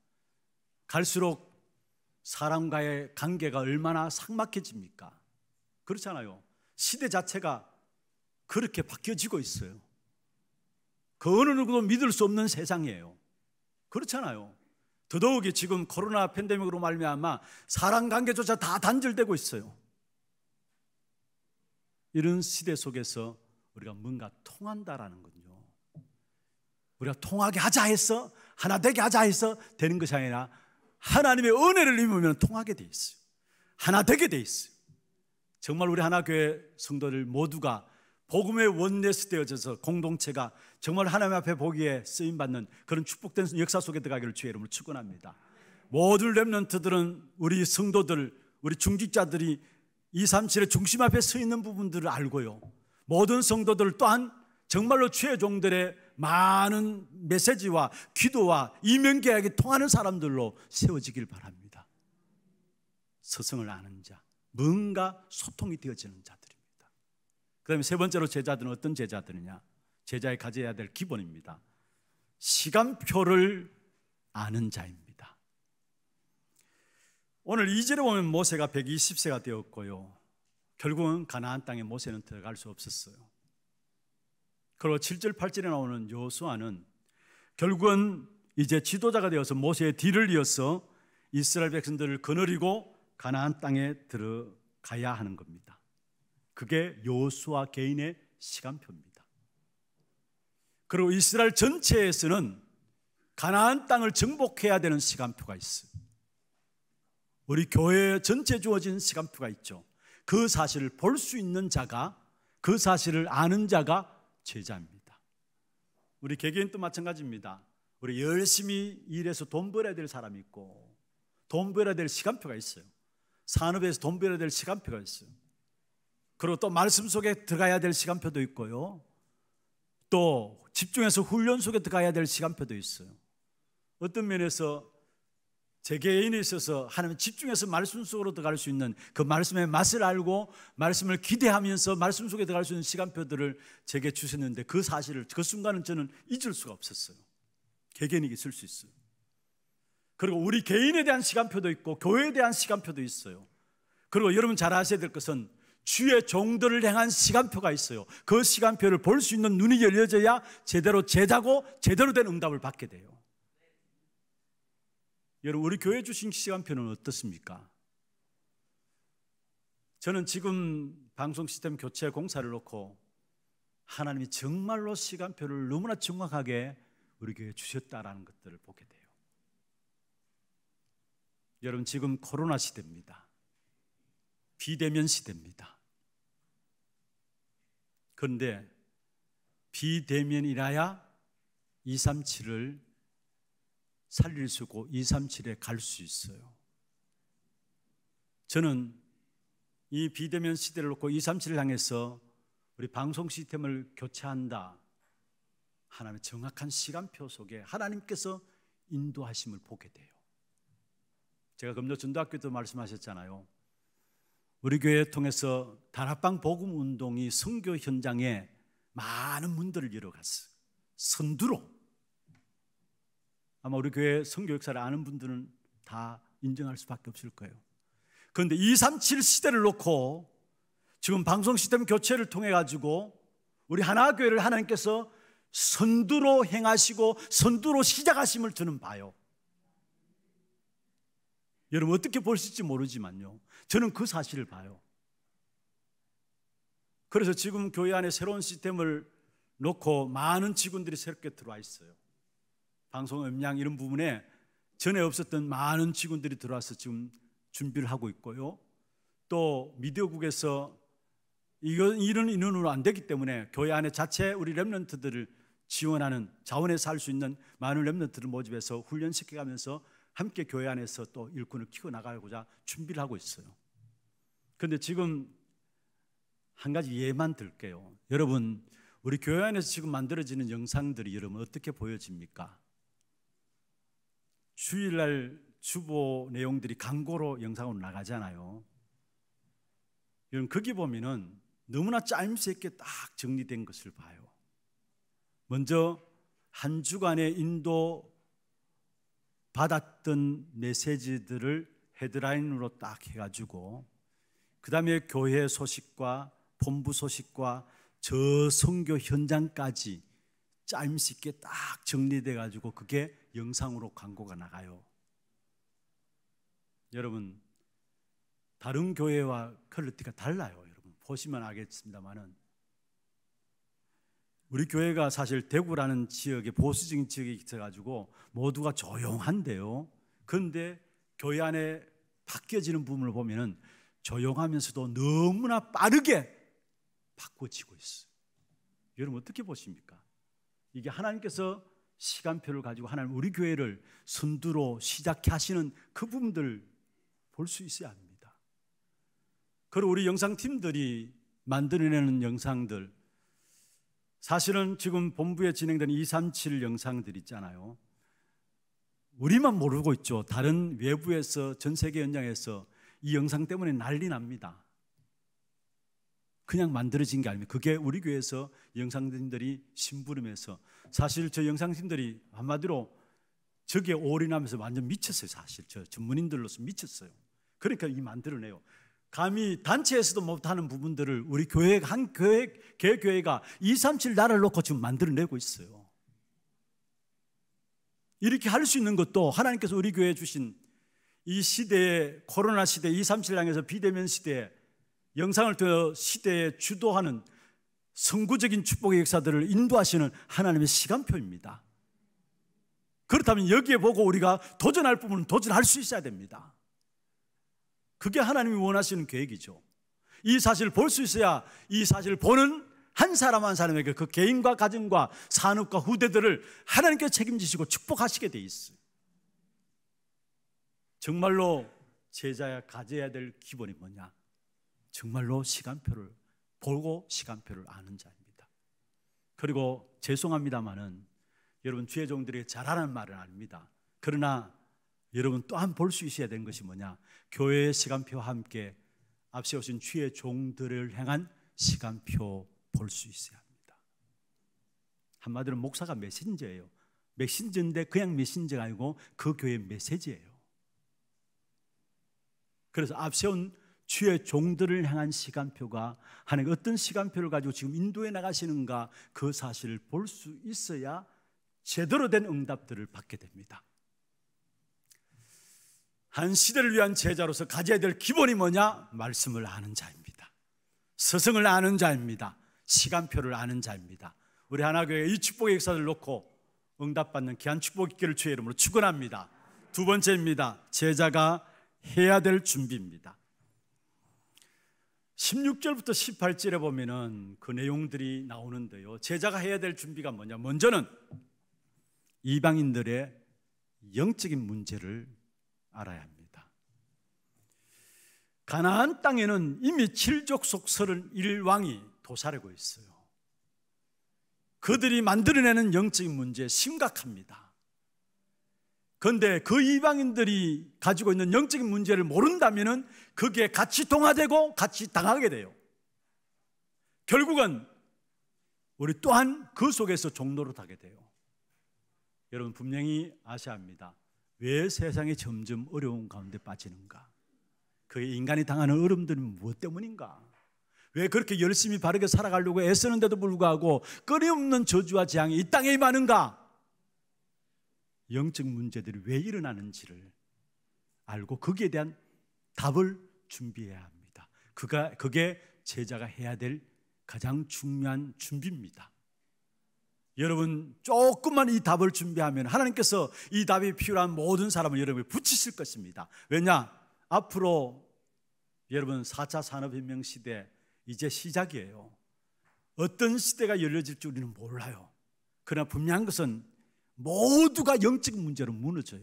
갈수록 사람과의 관계가 얼마나 삭막해집니까? 그렇잖아요. 시대 자체가 그렇게 바뀌어지고 있어요. 그 어느 누구도 믿을 수 없는 세상이에요. 그렇잖아요. 더더욱이 지금 코로나 팬데믹으로 말미암아 사람 관계조차 다 단절되고 있어요. 이런 시대 속에서 우리가 뭔가 통한다라는 건요. 우리가 통하게 하자 해서 하나 되게 하자 해서 되는 것이 아니라 하나님의 은혜를 입으면 통하게 돼 있어요. 하나 되게 돼 있어요. 정말 우리 하나교회 성도들 모두가 복음의 원내스 되어져서 공동체가 정말 하나님 앞에 보기에 쓰임 받는 그런 축복된 역사 속에 들어가기를 주의 이름으로 축원합니다. 모든 렘넌트들은 우리 성도들, 우리 중직자들이 237의 중심 앞에 서 있는 부분들을 알고요. 모든 성도들 또한 정말로 최종들의 많은 메시지와 기도와 이명계약이 통하는 사람들로 세워지길 바랍니다. 스승을 아는 자, 뭔가 소통이 되어지는 자들입니다. 그 다음에 세 번째로 제자들은 어떤 제자들이냐? 제자에 가져야 될 기본입니다. 시간표를 아는 자입니다. 오늘 2절에 보면 모세가 120세가 되었고요. 결국은 가나안 땅에 모세는 들어갈 수 없었어요. 그리고 7절 8절에 나오는 요수아는 결국은 이제 지도자가 되어서 모세의 뒤를 이어서 이스라엘 백성들을 거느리고 가나안 땅에 들어가야 하는 겁니다. 그게 요수아 개인의 시간표입니다. 그리고 이스라엘 전체에서는 가나안 땅을 정복해야 되는 시간표가 있어요. 우리 교회 전체 주어진 시간표가 있죠. 그 사실을 볼 수 있는 자가 그 사실을 아는 자가 제자입니다. 우리 개개인도 마찬가지입니다. 우리 열심히 일해서 돈 벌어야 될 사람이 있고 돈 벌어야 될 시간표가 있어요. 산업에서 돈 벌어야 될 시간표가 있어요. 그리고 또 말씀 속에 들어가야 될 시간표도 있고요. 또 집중해서 훈련 속에 들어가야 될 시간표도 있어요. 어떤 면에서 제 개인에 있어서 하나님 집중해서 말씀 속으로 들어갈 수 있는 그 말씀의 맛을 알고 말씀을 기대하면서 말씀 속에 들어갈 수 있는 시간표들을 제게 주셨는데 그 사실을 그 순간은 저는 잊을 수가 없었어요. 개개인에게 쓸수 있어요. 그리고 우리 개인에 대한 시간표도 있고 교회에 대한 시간표도 있어요. 그리고 여러분 잘 아셔야 될 것은 주의 종들을 향한 시간표가 있어요. 그 시간표를 볼 수 있는 눈이 열려져야 제대로 제자고 제대로 된 응답을 받게 돼요. 여러분 우리 교회 주신 시간표는 어떻습니까? 저는 지금 방송 시스템 교체 공사를 놓고 하나님이 정말로 시간표를 너무나 정확하게 우리 교회 주셨다라는 것들을 보게 돼요. 여러분 지금 코로나 시대입니다. 비대면 시대입니다. 그런데 비대면이라야 237을 살릴 수 있고 237에 갈 수 있어요. 저는 이 비대면 시대를 놓고 237을 향해서 우리 방송 시스템을 교체한다. 하나님의 정확한 시간표 속에 하나님께서 인도하심을 보게 돼요. 제가 금요 전도학교 때 말씀하셨잖아요. 우리 교회 통해서 다락방 복음 운동이 선교 현장에 많은 문들을 열어갔어. 선두로 아마 우리 교회 성교 육사를 아는 분들은 다 인정할 수밖에 없을 거예요. 그런데 237 시대를 놓고 지금 방송 시스템 교체를 통해 가지고 우리 하나교회를 하나님께서 선두로 행하시고 선두로 시작하심을 저는 봐요. 여러분 어떻게 보실지 모르지만요. 저는 그 사실을 봐요. 그래서 지금 교회 안에 새로운 시스템을 놓고 많은 직원들이 새롭게 들어와 있어요. 방송 음량 이런 부분에 전에 없었던 많은 직원들이 들어와서 지금 준비를 하고 있고요. 또 미디어국에서 이거, 이런 인원으로 안 되기 때문에 교회 안에 자체 우리 랩런트들을 지원하는 자원에서 할 수 있는 많은 랩런트를 모집해서 훈련시켜가면서 함께 교회 안에서 또 일꾼을 키워나가고자 준비를 하고 있어요. 그런데 지금 한 가지 예만 들게요. 여러분, 우리 교회 안에서 지금 만들어지는 영상들이 여러분 어떻게 보여집니까? 주일날 주보 내용들이 광고로 영상으로 나가잖아요. 여러 거기 보면은 너무나 짜임새 있게 딱 정리된 것을 봐요. 먼저 한 주간의 인도 받았던 메시지들을 헤드라인으로 딱 해가지고 그 다음에 교회 소식과 본부 소식과 저 성교 현장까지 짜임새 있게 딱 정리돼가지고 그게 영상으로 광고가 나가요. 여러분 다른 교회와 퀄리티가 달라요. 여러분 보시면 알겠습니다만은 우리 교회가 사실 대구라는 지역에 보수적인 지역에 있어가지고 모두가 조용한데요. 그런데 교회 안에 바뀌어지는 부분을 보면은 조용하면서도 너무나 빠르게 바꿔지고 있어 여러분 어떻게 보십니까? 이게 하나님께서 시간표를 가지고 하나님 우리 교회를 선두로 시작해 하시는 그 부분들 볼 수 있어야 합니다. 그리고 우리 영상팀들이 만들어내는 영상들 사실은 지금 본부에 진행되는 237 영상들 있잖아요. 우리만 모르고 있죠. 다른 외부에서 전 세계 현장에서 이 영상 때문에 난리 납니다. 그냥 만들어진 게 아닙니다. 그게 우리 교회에서 영상팀들이 심부름해서 사실 저 영상팀들이 한마디로 저게 올인하면서 완전 미쳤어요. 사실 저 전문인들로서 미쳤어요. 그러니까 이 만들어내요. 감히 단체에서도 못하는 부분들을 우리 교회 한 교회 개교회가 237 나라를 놓고 지금 만들어내고 있어요. 이렇게 할 수 있는 것도 하나님께서 우리 교회에 주신 이 시대에 코로나 시대 237 당에서 비대면 시대에 영상을 통해 시대에 주도하는 선구적인 축복의 역사들을 인도하시는 하나님의 시간표입니다. 그렇다면 여기에 보고 우리가 도전할 부분은 도전할 수 있어야 됩니다. 그게 하나님이 원하시는 계획이죠. 이 사실을 볼 수 있어야 이 사실을 보는 한 사람 한 사람에게 그 개인과 가정과 산업과 후대들을 하나님께 책임지시고 축복하시게 돼 있어요. 정말로 제자야 가져야 될 기본이 뭐냐? 정말로 시간표를 보고 시간표를 아는 자입니다. 그리고 죄송합니다만은 여러분 주의 종들이 잘하는 말은 아닙니다. 그러나 여러분 또한 볼 수 있어야 되는 것이 뭐냐? 교회의 시간표와 함께 앞세우신 주의 종들을 향한 시간표 볼 수 있어야 합니다. 한마디로 목사가 메신저예요. 메신저인데 그냥 메신저가 아니고 그 교회의 메시지예요. 그래서 앞세운 주의 종들을 향한 시간표가 하나님 어떤 시간표를 가지고 지금 인도해 나가시는가 그 사실을 볼 수 있어야 제대로 된 응답들을 받게 됩니다. 한 시대를 위한 제자로서 가져야 될 기본이 뭐냐? 말씀을 아는 자입니다. 스승을 아는 자입니다. 시간표를 아는 자입니다. 우리 하나교회 이 축복의 역사를 놓고 응답받는 귀한 축복 있기를 주의 이름으로 축원합니다. 두 번째입니다. 제자가 해야 될 준비입니다. 16절부터 18절에 보면은 그 내용들이 나오는데요. 제자가 해야 될 준비가 뭐냐? 먼저는 이방인들의 영적인 문제를 알아야 합니다. 가나안 땅에는 이미 7족 속 31왕이 도사리고 있어요. 그들이 만들어내는 영적인 문제 심각합니다. 그런데 그 이방인들이 가지고 있는 영적인 문제를 모른다면 그게 같이 동화되고 같이 당하게 돼요. 결국은 우리 또한 그 속에서 종로를 타게 돼요. 여러분 분명히 아셔야 합니다. 왜 세상이 점점 어려운 가운데 빠지는가? 그 인간이 당하는 어려움들은 무엇 때문인가? 왜 그렇게 열심히 바르게 살아가려고 애쓰는데도 불구하고 끊임없는 저주와 재앙이 이 땅에 임하는가? 영적 문제들이 왜 일어나는지를 알고 거기에 대한 답을 준비해야 합니다. 그가 그게 제자가 해야 될 가장 중요한 준비입니다. 여러분 조금만 이 답을 준비하면 하나님께서 이 답이 필요한 모든 사람을 여러분에 붙이실 것입니다. 왜냐? 앞으로 여러분 4차 산업혁명 시대 이제 시작이에요. 어떤 시대가 열려질지 우리는 몰라요. 그러나 분명한 것은 모두가 영적 문제로 무너져요.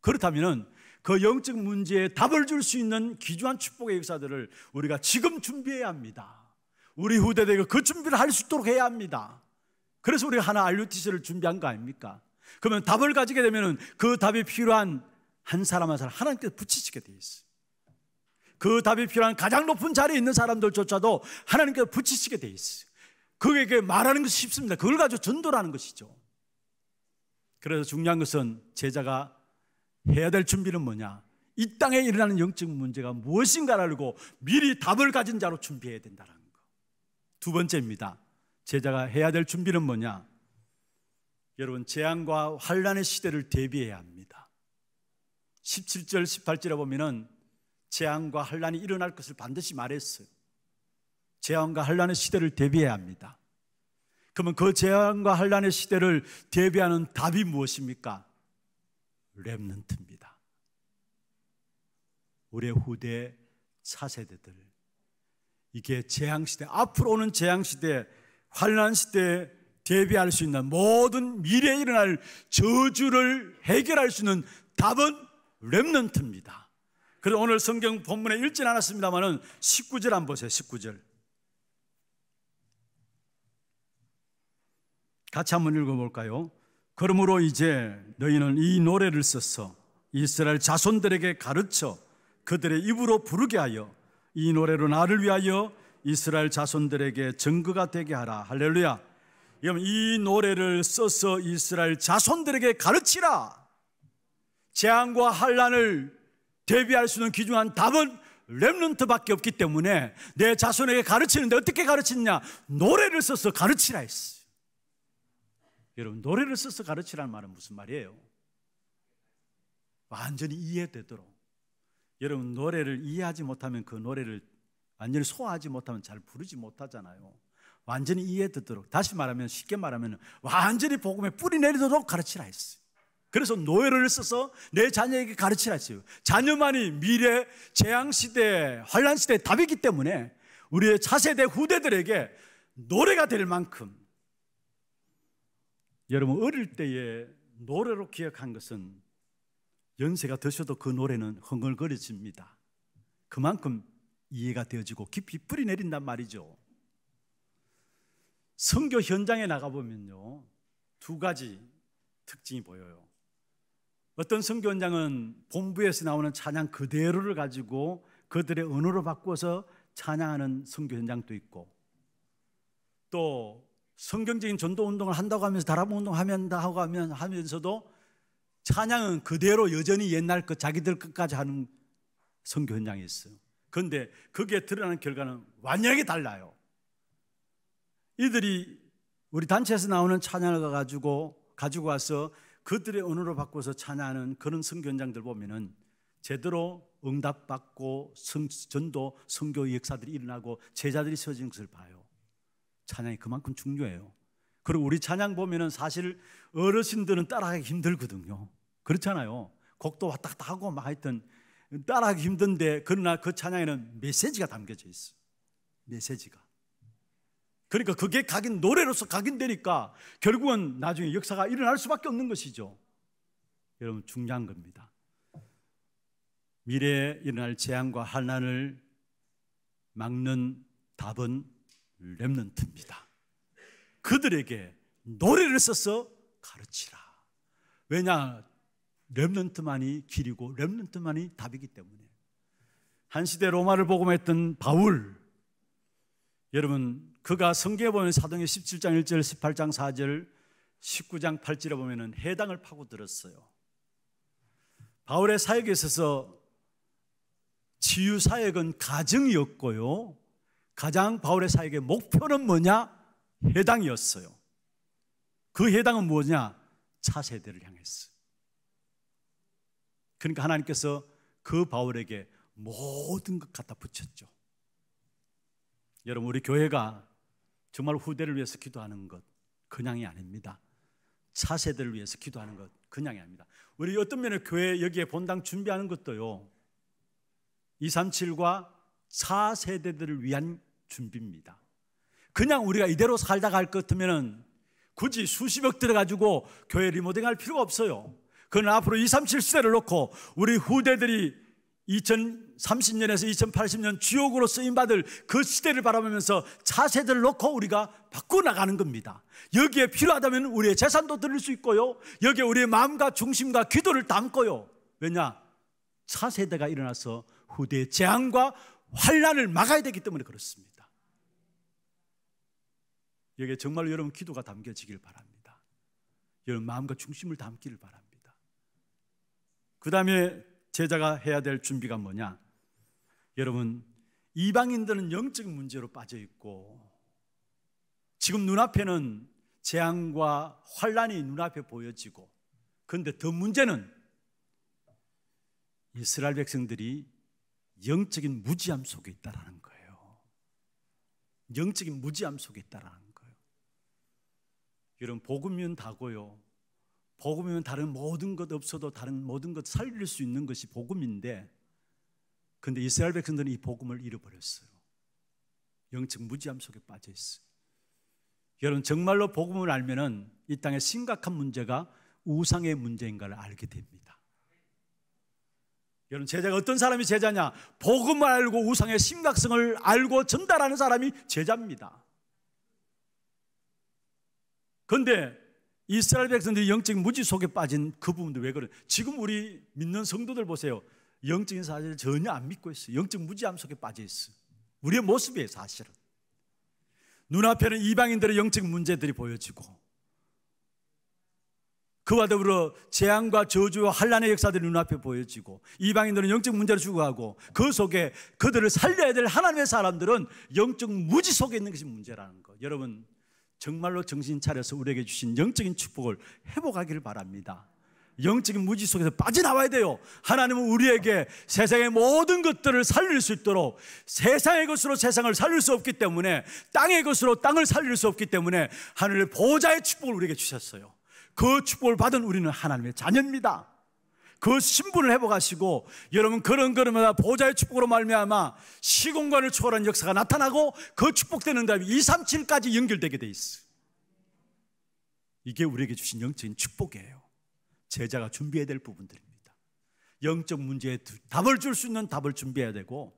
그렇다면 그 영적 문제에 답을 줄 수 있는 기주한 축복의 역사들을 우리가 지금 준비해야 합니다. 우리 후대들에게 그 준비를 할 수 있도록 해야 합니다. 그래서 우리가 하나 알류티스를 준비한 거 아닙니까? 그러면 답을 가지게 되면 그 답이 필요한 한 사람 한 사람 하나님께 붙이시게 돼 있어요. 그 답이 필요한 가장 높은 자리에 있는 사람들조차도 하나님께 붙이시게 돼 있어요. 그에게 말하는 것이 쉽습니다. 그걸 가지고 전도라는 것이죠. 그래서 중요한 것은 제자가 해야 될 준비는 뭐냐? 이 땅에 일어나는 영적 문제가 무엇인가를 알고 미리 답을 가진 자로 준비해야 된다는 거. 두 번째입니다. 제자가 해야 될 준비는 뭐냐? 여러분 재앙과 환란의 시대를 대비해야 합니다. 17절 18절에 보면은 재앙과 환란이 일어날 것을 반드시 말했어요. 재앙과 환란의 시대를 대비해야 합니다. 그러면 그 재앙과 환란의 시대를 대비하는 답이 무엇입니까? 랩넌트입니다. 우리의 후대 차세대들 이게 재앙 시대 앞으로 오는 재앙 시대 환란 시대에 대비할 수 있는 모든 미래에 일어날 저주를 해결할 수 있는 답은 랩넌트입니다. 그래서 오늘 성경 본문에 읽진 않았습니다만 19절 한번 보세요. 19절. 같이 한번 읽어볼까요? 그러므로 이제 너희는 이 노래를 써서 이스라엘 자손들에게 가르쳐 그들의 입으로 부르게 하여 이 노래로 나를 위하여 이스라엘 자손들에게 증거가 되게 하라. 할렐루야. 이 노래를 써서 이스라엘 자손들에게 가르치라. 재앙과 환란을 대비할 수 있는 기중한 답은 렘런트밖에 없기 때문에 내 자손에게 가르치는데 어떻게 가르치느냐? 노래를 써서 가르치라 했어. 여러분 노래를 써서 가르치라는 말은 무슨 말이에요? 완전히 이해되도록 여러분 노래를 이해하지 못하면 그 노래를 완전히 소화하지 못하면 잘 부르지 못하잖아요. 완전히 이해되도록 다시 말하면 쉽게 말하면 완전히 복음에 뿌리 내리도록 가르치라 했어요. 그래서 노예를 써서 내 자녀에게 가르치라 했어요. 자녀만이 미래 재앙 시대, 환란 시대의 답이기 때문에 우리의 차세대 후대들에게 노래가 될 만큼 여러분 어릴 때의 노래로 기억한 것은 연세가 드셔도 그 노래는 흥얼거려집니다. 그만큼 이해가 되어지고 깊이 뿌리 내린단 말이죠. 성교 현장에 나가 보면요. 두 가지 특징이 보여요. 어떤 성교 현장은 본부에서 나오는 찬양 그대로를 가지고 그들의 언어로 바꿔서 찬양하는 성교 현장도 있고 또 성경적인 전도 운동을 한다고 하면서 다락 운동 하면다 하고 하면 하면서도 찬양은 그대로 여전히 옛날 그 자기들 끝까지 하는 선교 현장이 있어요. 그런데 거기에 드러나는 결과는 완전히 달라요. 이들이 우리 단체에서 나오는 찬양을 가지고 가지고 와서 그들의 언어로 바꿔서 찬양하는 그런 선교 현장들 보면은 제대로 응답받고 성, 전도 선교 역사들이 일어나고 제자들이 서진 것을 봐요. 찬양이 그만큼 중요해요. 그리고 우리 찬양 보면은 사실 어르신들은 따라하기 힘들거든요. 그렇잖아요. 곡도 왔다 갔다 하고 막 하여튼 따라하기 힘든데 그러나 그 찬양에는 메시지가 담겨져 있어. 메시지가. 그러니까 그게 각인 노래로서 각인되니까 결국은 나중에 역사가 일어날 수밖에 없는 것이죠. 여러분 중요한 겁니다. 미래에 일어날 재앙과 환난을 막는 답은 렘넌트입니다. 그들에게 노래를 써서 가르치라. 왜냐? 렘넌트만이 길이고 렘넌트만이 답이기 때문에. 한 시대 로마를 복음했던 바울. 여러분, 그가 성경에 보면 사도행 17장 1절, 18장 4절, 19장 8절에 보면은 해당을 파고들었어요. 바울의 사역에 있어서 치유 사역은 가정이었고요. 가장 바울의 사역의 목표는 뭐냐? 해당이었어요. 그 해당은 뭐냐? 차세대를 향했어. 그러니까 하나님께서 그 바울에게 모든 것 갖다 붙였죠. 여러분, 우리 교회가 정말 후대를 위해서 기도하는 것, 그냥이 아닙니다. 차세대를 위해서 기도하는 것, 그냥이 아닙니다. 우리 어떤 면에 교회 여기에 본당 준비하는 것도요, 237과 차세대들을 위한 준비입니다. 그냥 우리가 이대로 살다 갈 것 같으면 굳이 수십억 들어가지고 교회 리모델링할 필요가 없어요. 그건 앞으로 2, 3, 7세대를 놓고 우리 후대들이 2030년에서 2080년 주역으로 쓰임받을 그 시대를 바라보면서 차세대를 놓고 우리가 바꾸어나가는 겁니다. 여기에 필요하다면 우리의 재산도 드릴 수 있고요. 여기에 우리의 마음과 중심과 기도를 담고요. 왜냐? 차세대가 일어나서 후대의 재앙과 환란을 막아야 되기 때문에 그렇습니다. 여기에 정말 여러분 기도가 담겨지길 바랍니다. 여러분 마음과 중심을 담기를 바랍니다. 그 다음에 제자가 해야 될 준비가 뭐냐? 여러분, 이방인들은 영적 인 문제로 빠져 있고 지금 눈앞에는 재앙과 환란이 눈앞에 보여지고 그런데 더 문제는 이스라엘 백성들이 영적인 무지함 속에 있다라는 거예요. 영적인 무지함 속에 있다라는 거예요. 이런 복음이면 다고요. 복음이면 다른 모든 것 없어도 다른 모든 것 살릴 수 있는 것이 복음인데 근데 이스라엘 백성들은 이 복음을 잃어버렸어요. 영적 무지함 속에 빠져 있어요. 여러분 정말로 복음을 알면은 이 땅의 심각한 문제가 우상의 문제인 가를 알게 됩니다. 여러분 제자가 어떤 사람이 제자냐? 복음을 알고 우상의 심각성을 알고 전달하는 사람이 제자입니다. 그런데 이스라엘 백성들이 영적인 무지 속에 빠진 그 부분도 왜 그래? 지금 우리 믿는 성도들 보세요. 영적인 사실을 전혀 안 믿고 있어. 영적 무지함 속에 빠져 있어. 우리의 모습이에요, 사실은. 눈앞에는 이방인들의 영적 문제들이 보여지고 그와 더불어 재앙과 저주와 환란의 역사들이 눈앞에 보여지고 이방인들은 영적 문제를 추구하고 그 속에 그들을 살려야 될 하나님의 사람들은 영적 무지 속에 있는 것이 문제라는 거. 여러분 정말로 정신 차려서 우리에게 주신 영적인 축복을 회복하기를 바랍니다. 영적인 무지 속에서 빠져나와야 돼요. 하나님은 우리에게 세상의 모든 것들을 살릴 수 있도록 세상의 것으로 세상을 살릴 수 없기 때문에 땅의 것으로 땅을 살릴 수 없기 때문에 하늘의 보좌의 축복을 우리에게 주셨어요. 그 축복을 받은 우리는 하나님의 자녀입니다. 그 신분을 회복하시고 여러분 그런 걸음마다 보좌의 축복으로 말미암아 시공간을 초월한 역사가 나타나고 그 축복되는 다음에 2, 3, 7까지 연결되게 돼 있어. 이게 우리에게 주신 영적인 축복이에요. 제자가 준비해야 될 부분들입니다. 영적 문제에 답을 줄 수 있는 답을 준비해야 되고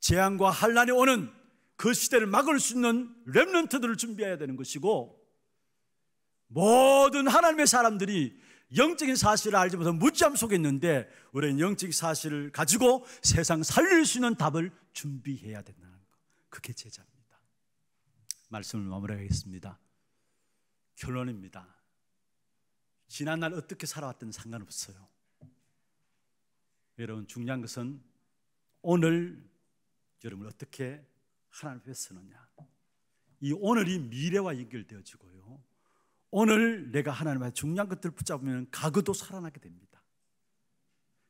재앙과 환란이 오는 그 시대를 막을 수 있는 렘런트들을 준비해야 되는 것이고 모든 하나님의 사람들이 영적인 사실을 알지 못한 무지함 속에 있는데 우리는 영적인 사실을 가지고 세상 살릴 수 있는 답을 준비해야 된다는 거. 그게 제자입니다. 말씀을 마무리하겠습니다. 결론입니다. 지난날 어떻게 살아왔든 상관없어요. 여러분 중요한 것은 오늘 여러분 어떻게 하나님 앞에 서느냐. 이 오늘이 미래와 연결되어지고요. 오늘 내가 하나님 의 중요한 것들을 붙잡으면 과거도 살아나게 됩니다.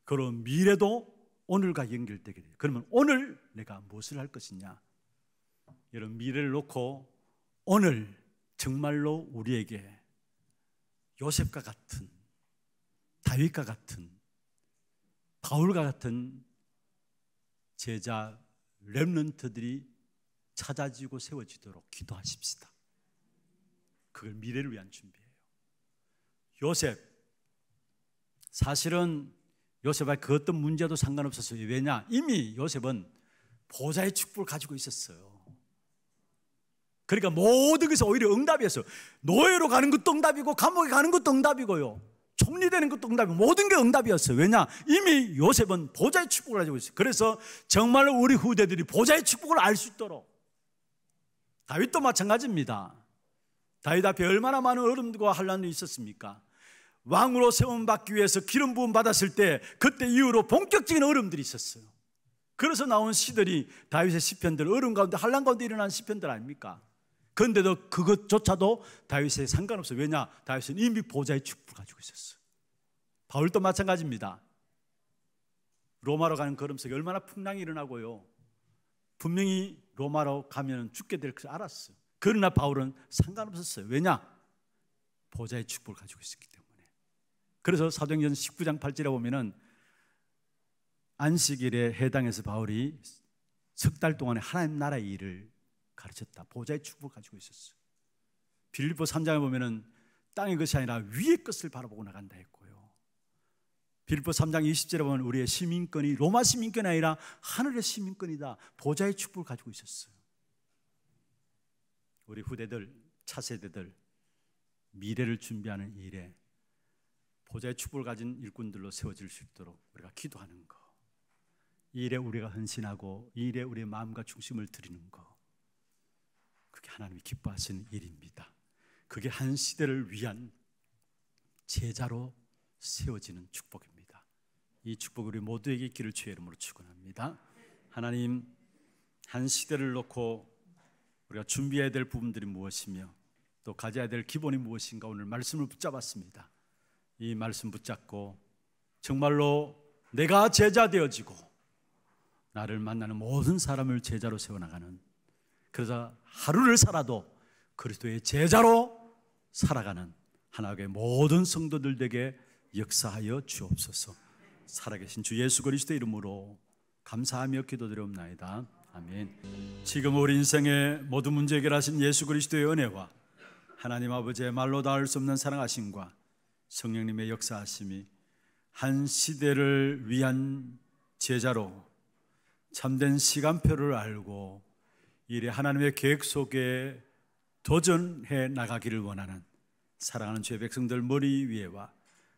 그런 미래도 오늘과 연결되게 돼요. 그러면 오늘 내가 무엇을 할 것이냐? 여러분 미래를 놓고 오늘 정말로 우리에게 요셉과 같은 다윗과 같은 바울과 같은 제자 렘런트들이 찾아지고 세워지도록 기도하십시다. 그걸 미래를 위한 준비예요. 요셉 사실은 요셉의 그 어떤 문제도 상관없었어요. 왜냐? 이미 요셉은 보좌의 축복을 가지고 있었어요. 그러니까 모든 것이 오히려 응답이었어요. 노예로 가는 것도 응답이고 감옥에 가는 것도 응답이고요. 총리되는 것도 응답이고 모든 게 응답이었어요. 왜냐? 이미 요셉은 보좌의 축복을 가지고 있어요. 그래서 정말로 우리 후대들이 보좌의 축복을 알 수 있도록 다윗도 마찬가지입니다. 다윗 앞에 얼마나 많은 얼음과 환란이 있었습니까? 왕으로 세움 받기 위해서 기름 부음 받았을 때 그때 이후로 본격적인 얼음들이 있었어요. 그래서 나온 시들이 다윗의 시편들 얼음 가운데 한란 가운데 일어난 시편들 아닙니까? 그런데도 그것조차도 다윗에 상관없어요. 왜냐? 다윗은 이미 보좌의 축복을 가지고 있었어요. 바울도 마찬가지입니다. 로마로 가는 걸음 속에 얼마나 풍랑이 일어나고요. 분명히 로마로 가면 죽게 될걸 알았어요. 그러나 바울은 상관없었어요. 왜냐? 보좌의 축복을 가지고 있었기 때문에. 그래서 사도행전 19장 8절에 보면은 안식일에 해당해서 바울이 석 달 동안에 하나님 나라의 일을 가르쳤다. 보좌의 축복을 가지고 있었어. 빌립보 3장에 보면은 땅의 것이 아니라 위의 것을 바라보고 나간다 했고요. 빌립보 3장 20절에 보면 우리의 시민권이 로마 시민권이 아니라 하늘의 시민권이다. 보좌의 축복을 가지고 있었어요. 우리 후대들, 차세대들 미래를 준비하는 일에 보좌의 축복을 가진 일꾼들로 세워질 수 있도록 우리가 기도하는 거. 이 일에 우리가 헌신하고 이 일에 우리의 마음과 중심을 드리는 거. 그게 하나님이 기뻐하시는 일입니다. 그게 한 시대를 위한 제자로 세워지는 축복입니다. 이 축복을 우리 모두에게 길을 주의 이름으로 축원합니다. 하나님 한 시대를 놓고 우리가 준비해야 될 부분들이 무엇이며 또 가져야 될 기본이 무엇인가 오늘 말씀을 붙잡았습니다. 이 말씀 붙잡고 정말로 내가 제자 되어지고 나를 만나는 모든 사람을 제자로 세워나가는 그래서 하루를 살아도 그리스도의 제자로 살아가는 하나님의 모든 성도들 에게 역사하여 주옵소서. 살아계신 주 예수 그리스도 이름으로 감사하며 기도드리옵나이다. 아멘. 지금 우리 인생의 모든 문제 해결하신 예수 그리스도의 은혜와 하나님 아버지의 말로 다할 수 없는 사랑하심과 성령님의 역사하심이 한 시대를 위한 제자로 참된 시간표를 알고 이래 하나님의 계획 속에 도전해 나가기를 원하는 사랑하는 죄 백성들 머리 위에와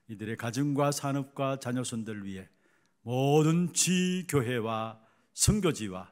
이들의 가정과 산업과 자녀손들 위에 모든 지교회와 성교지와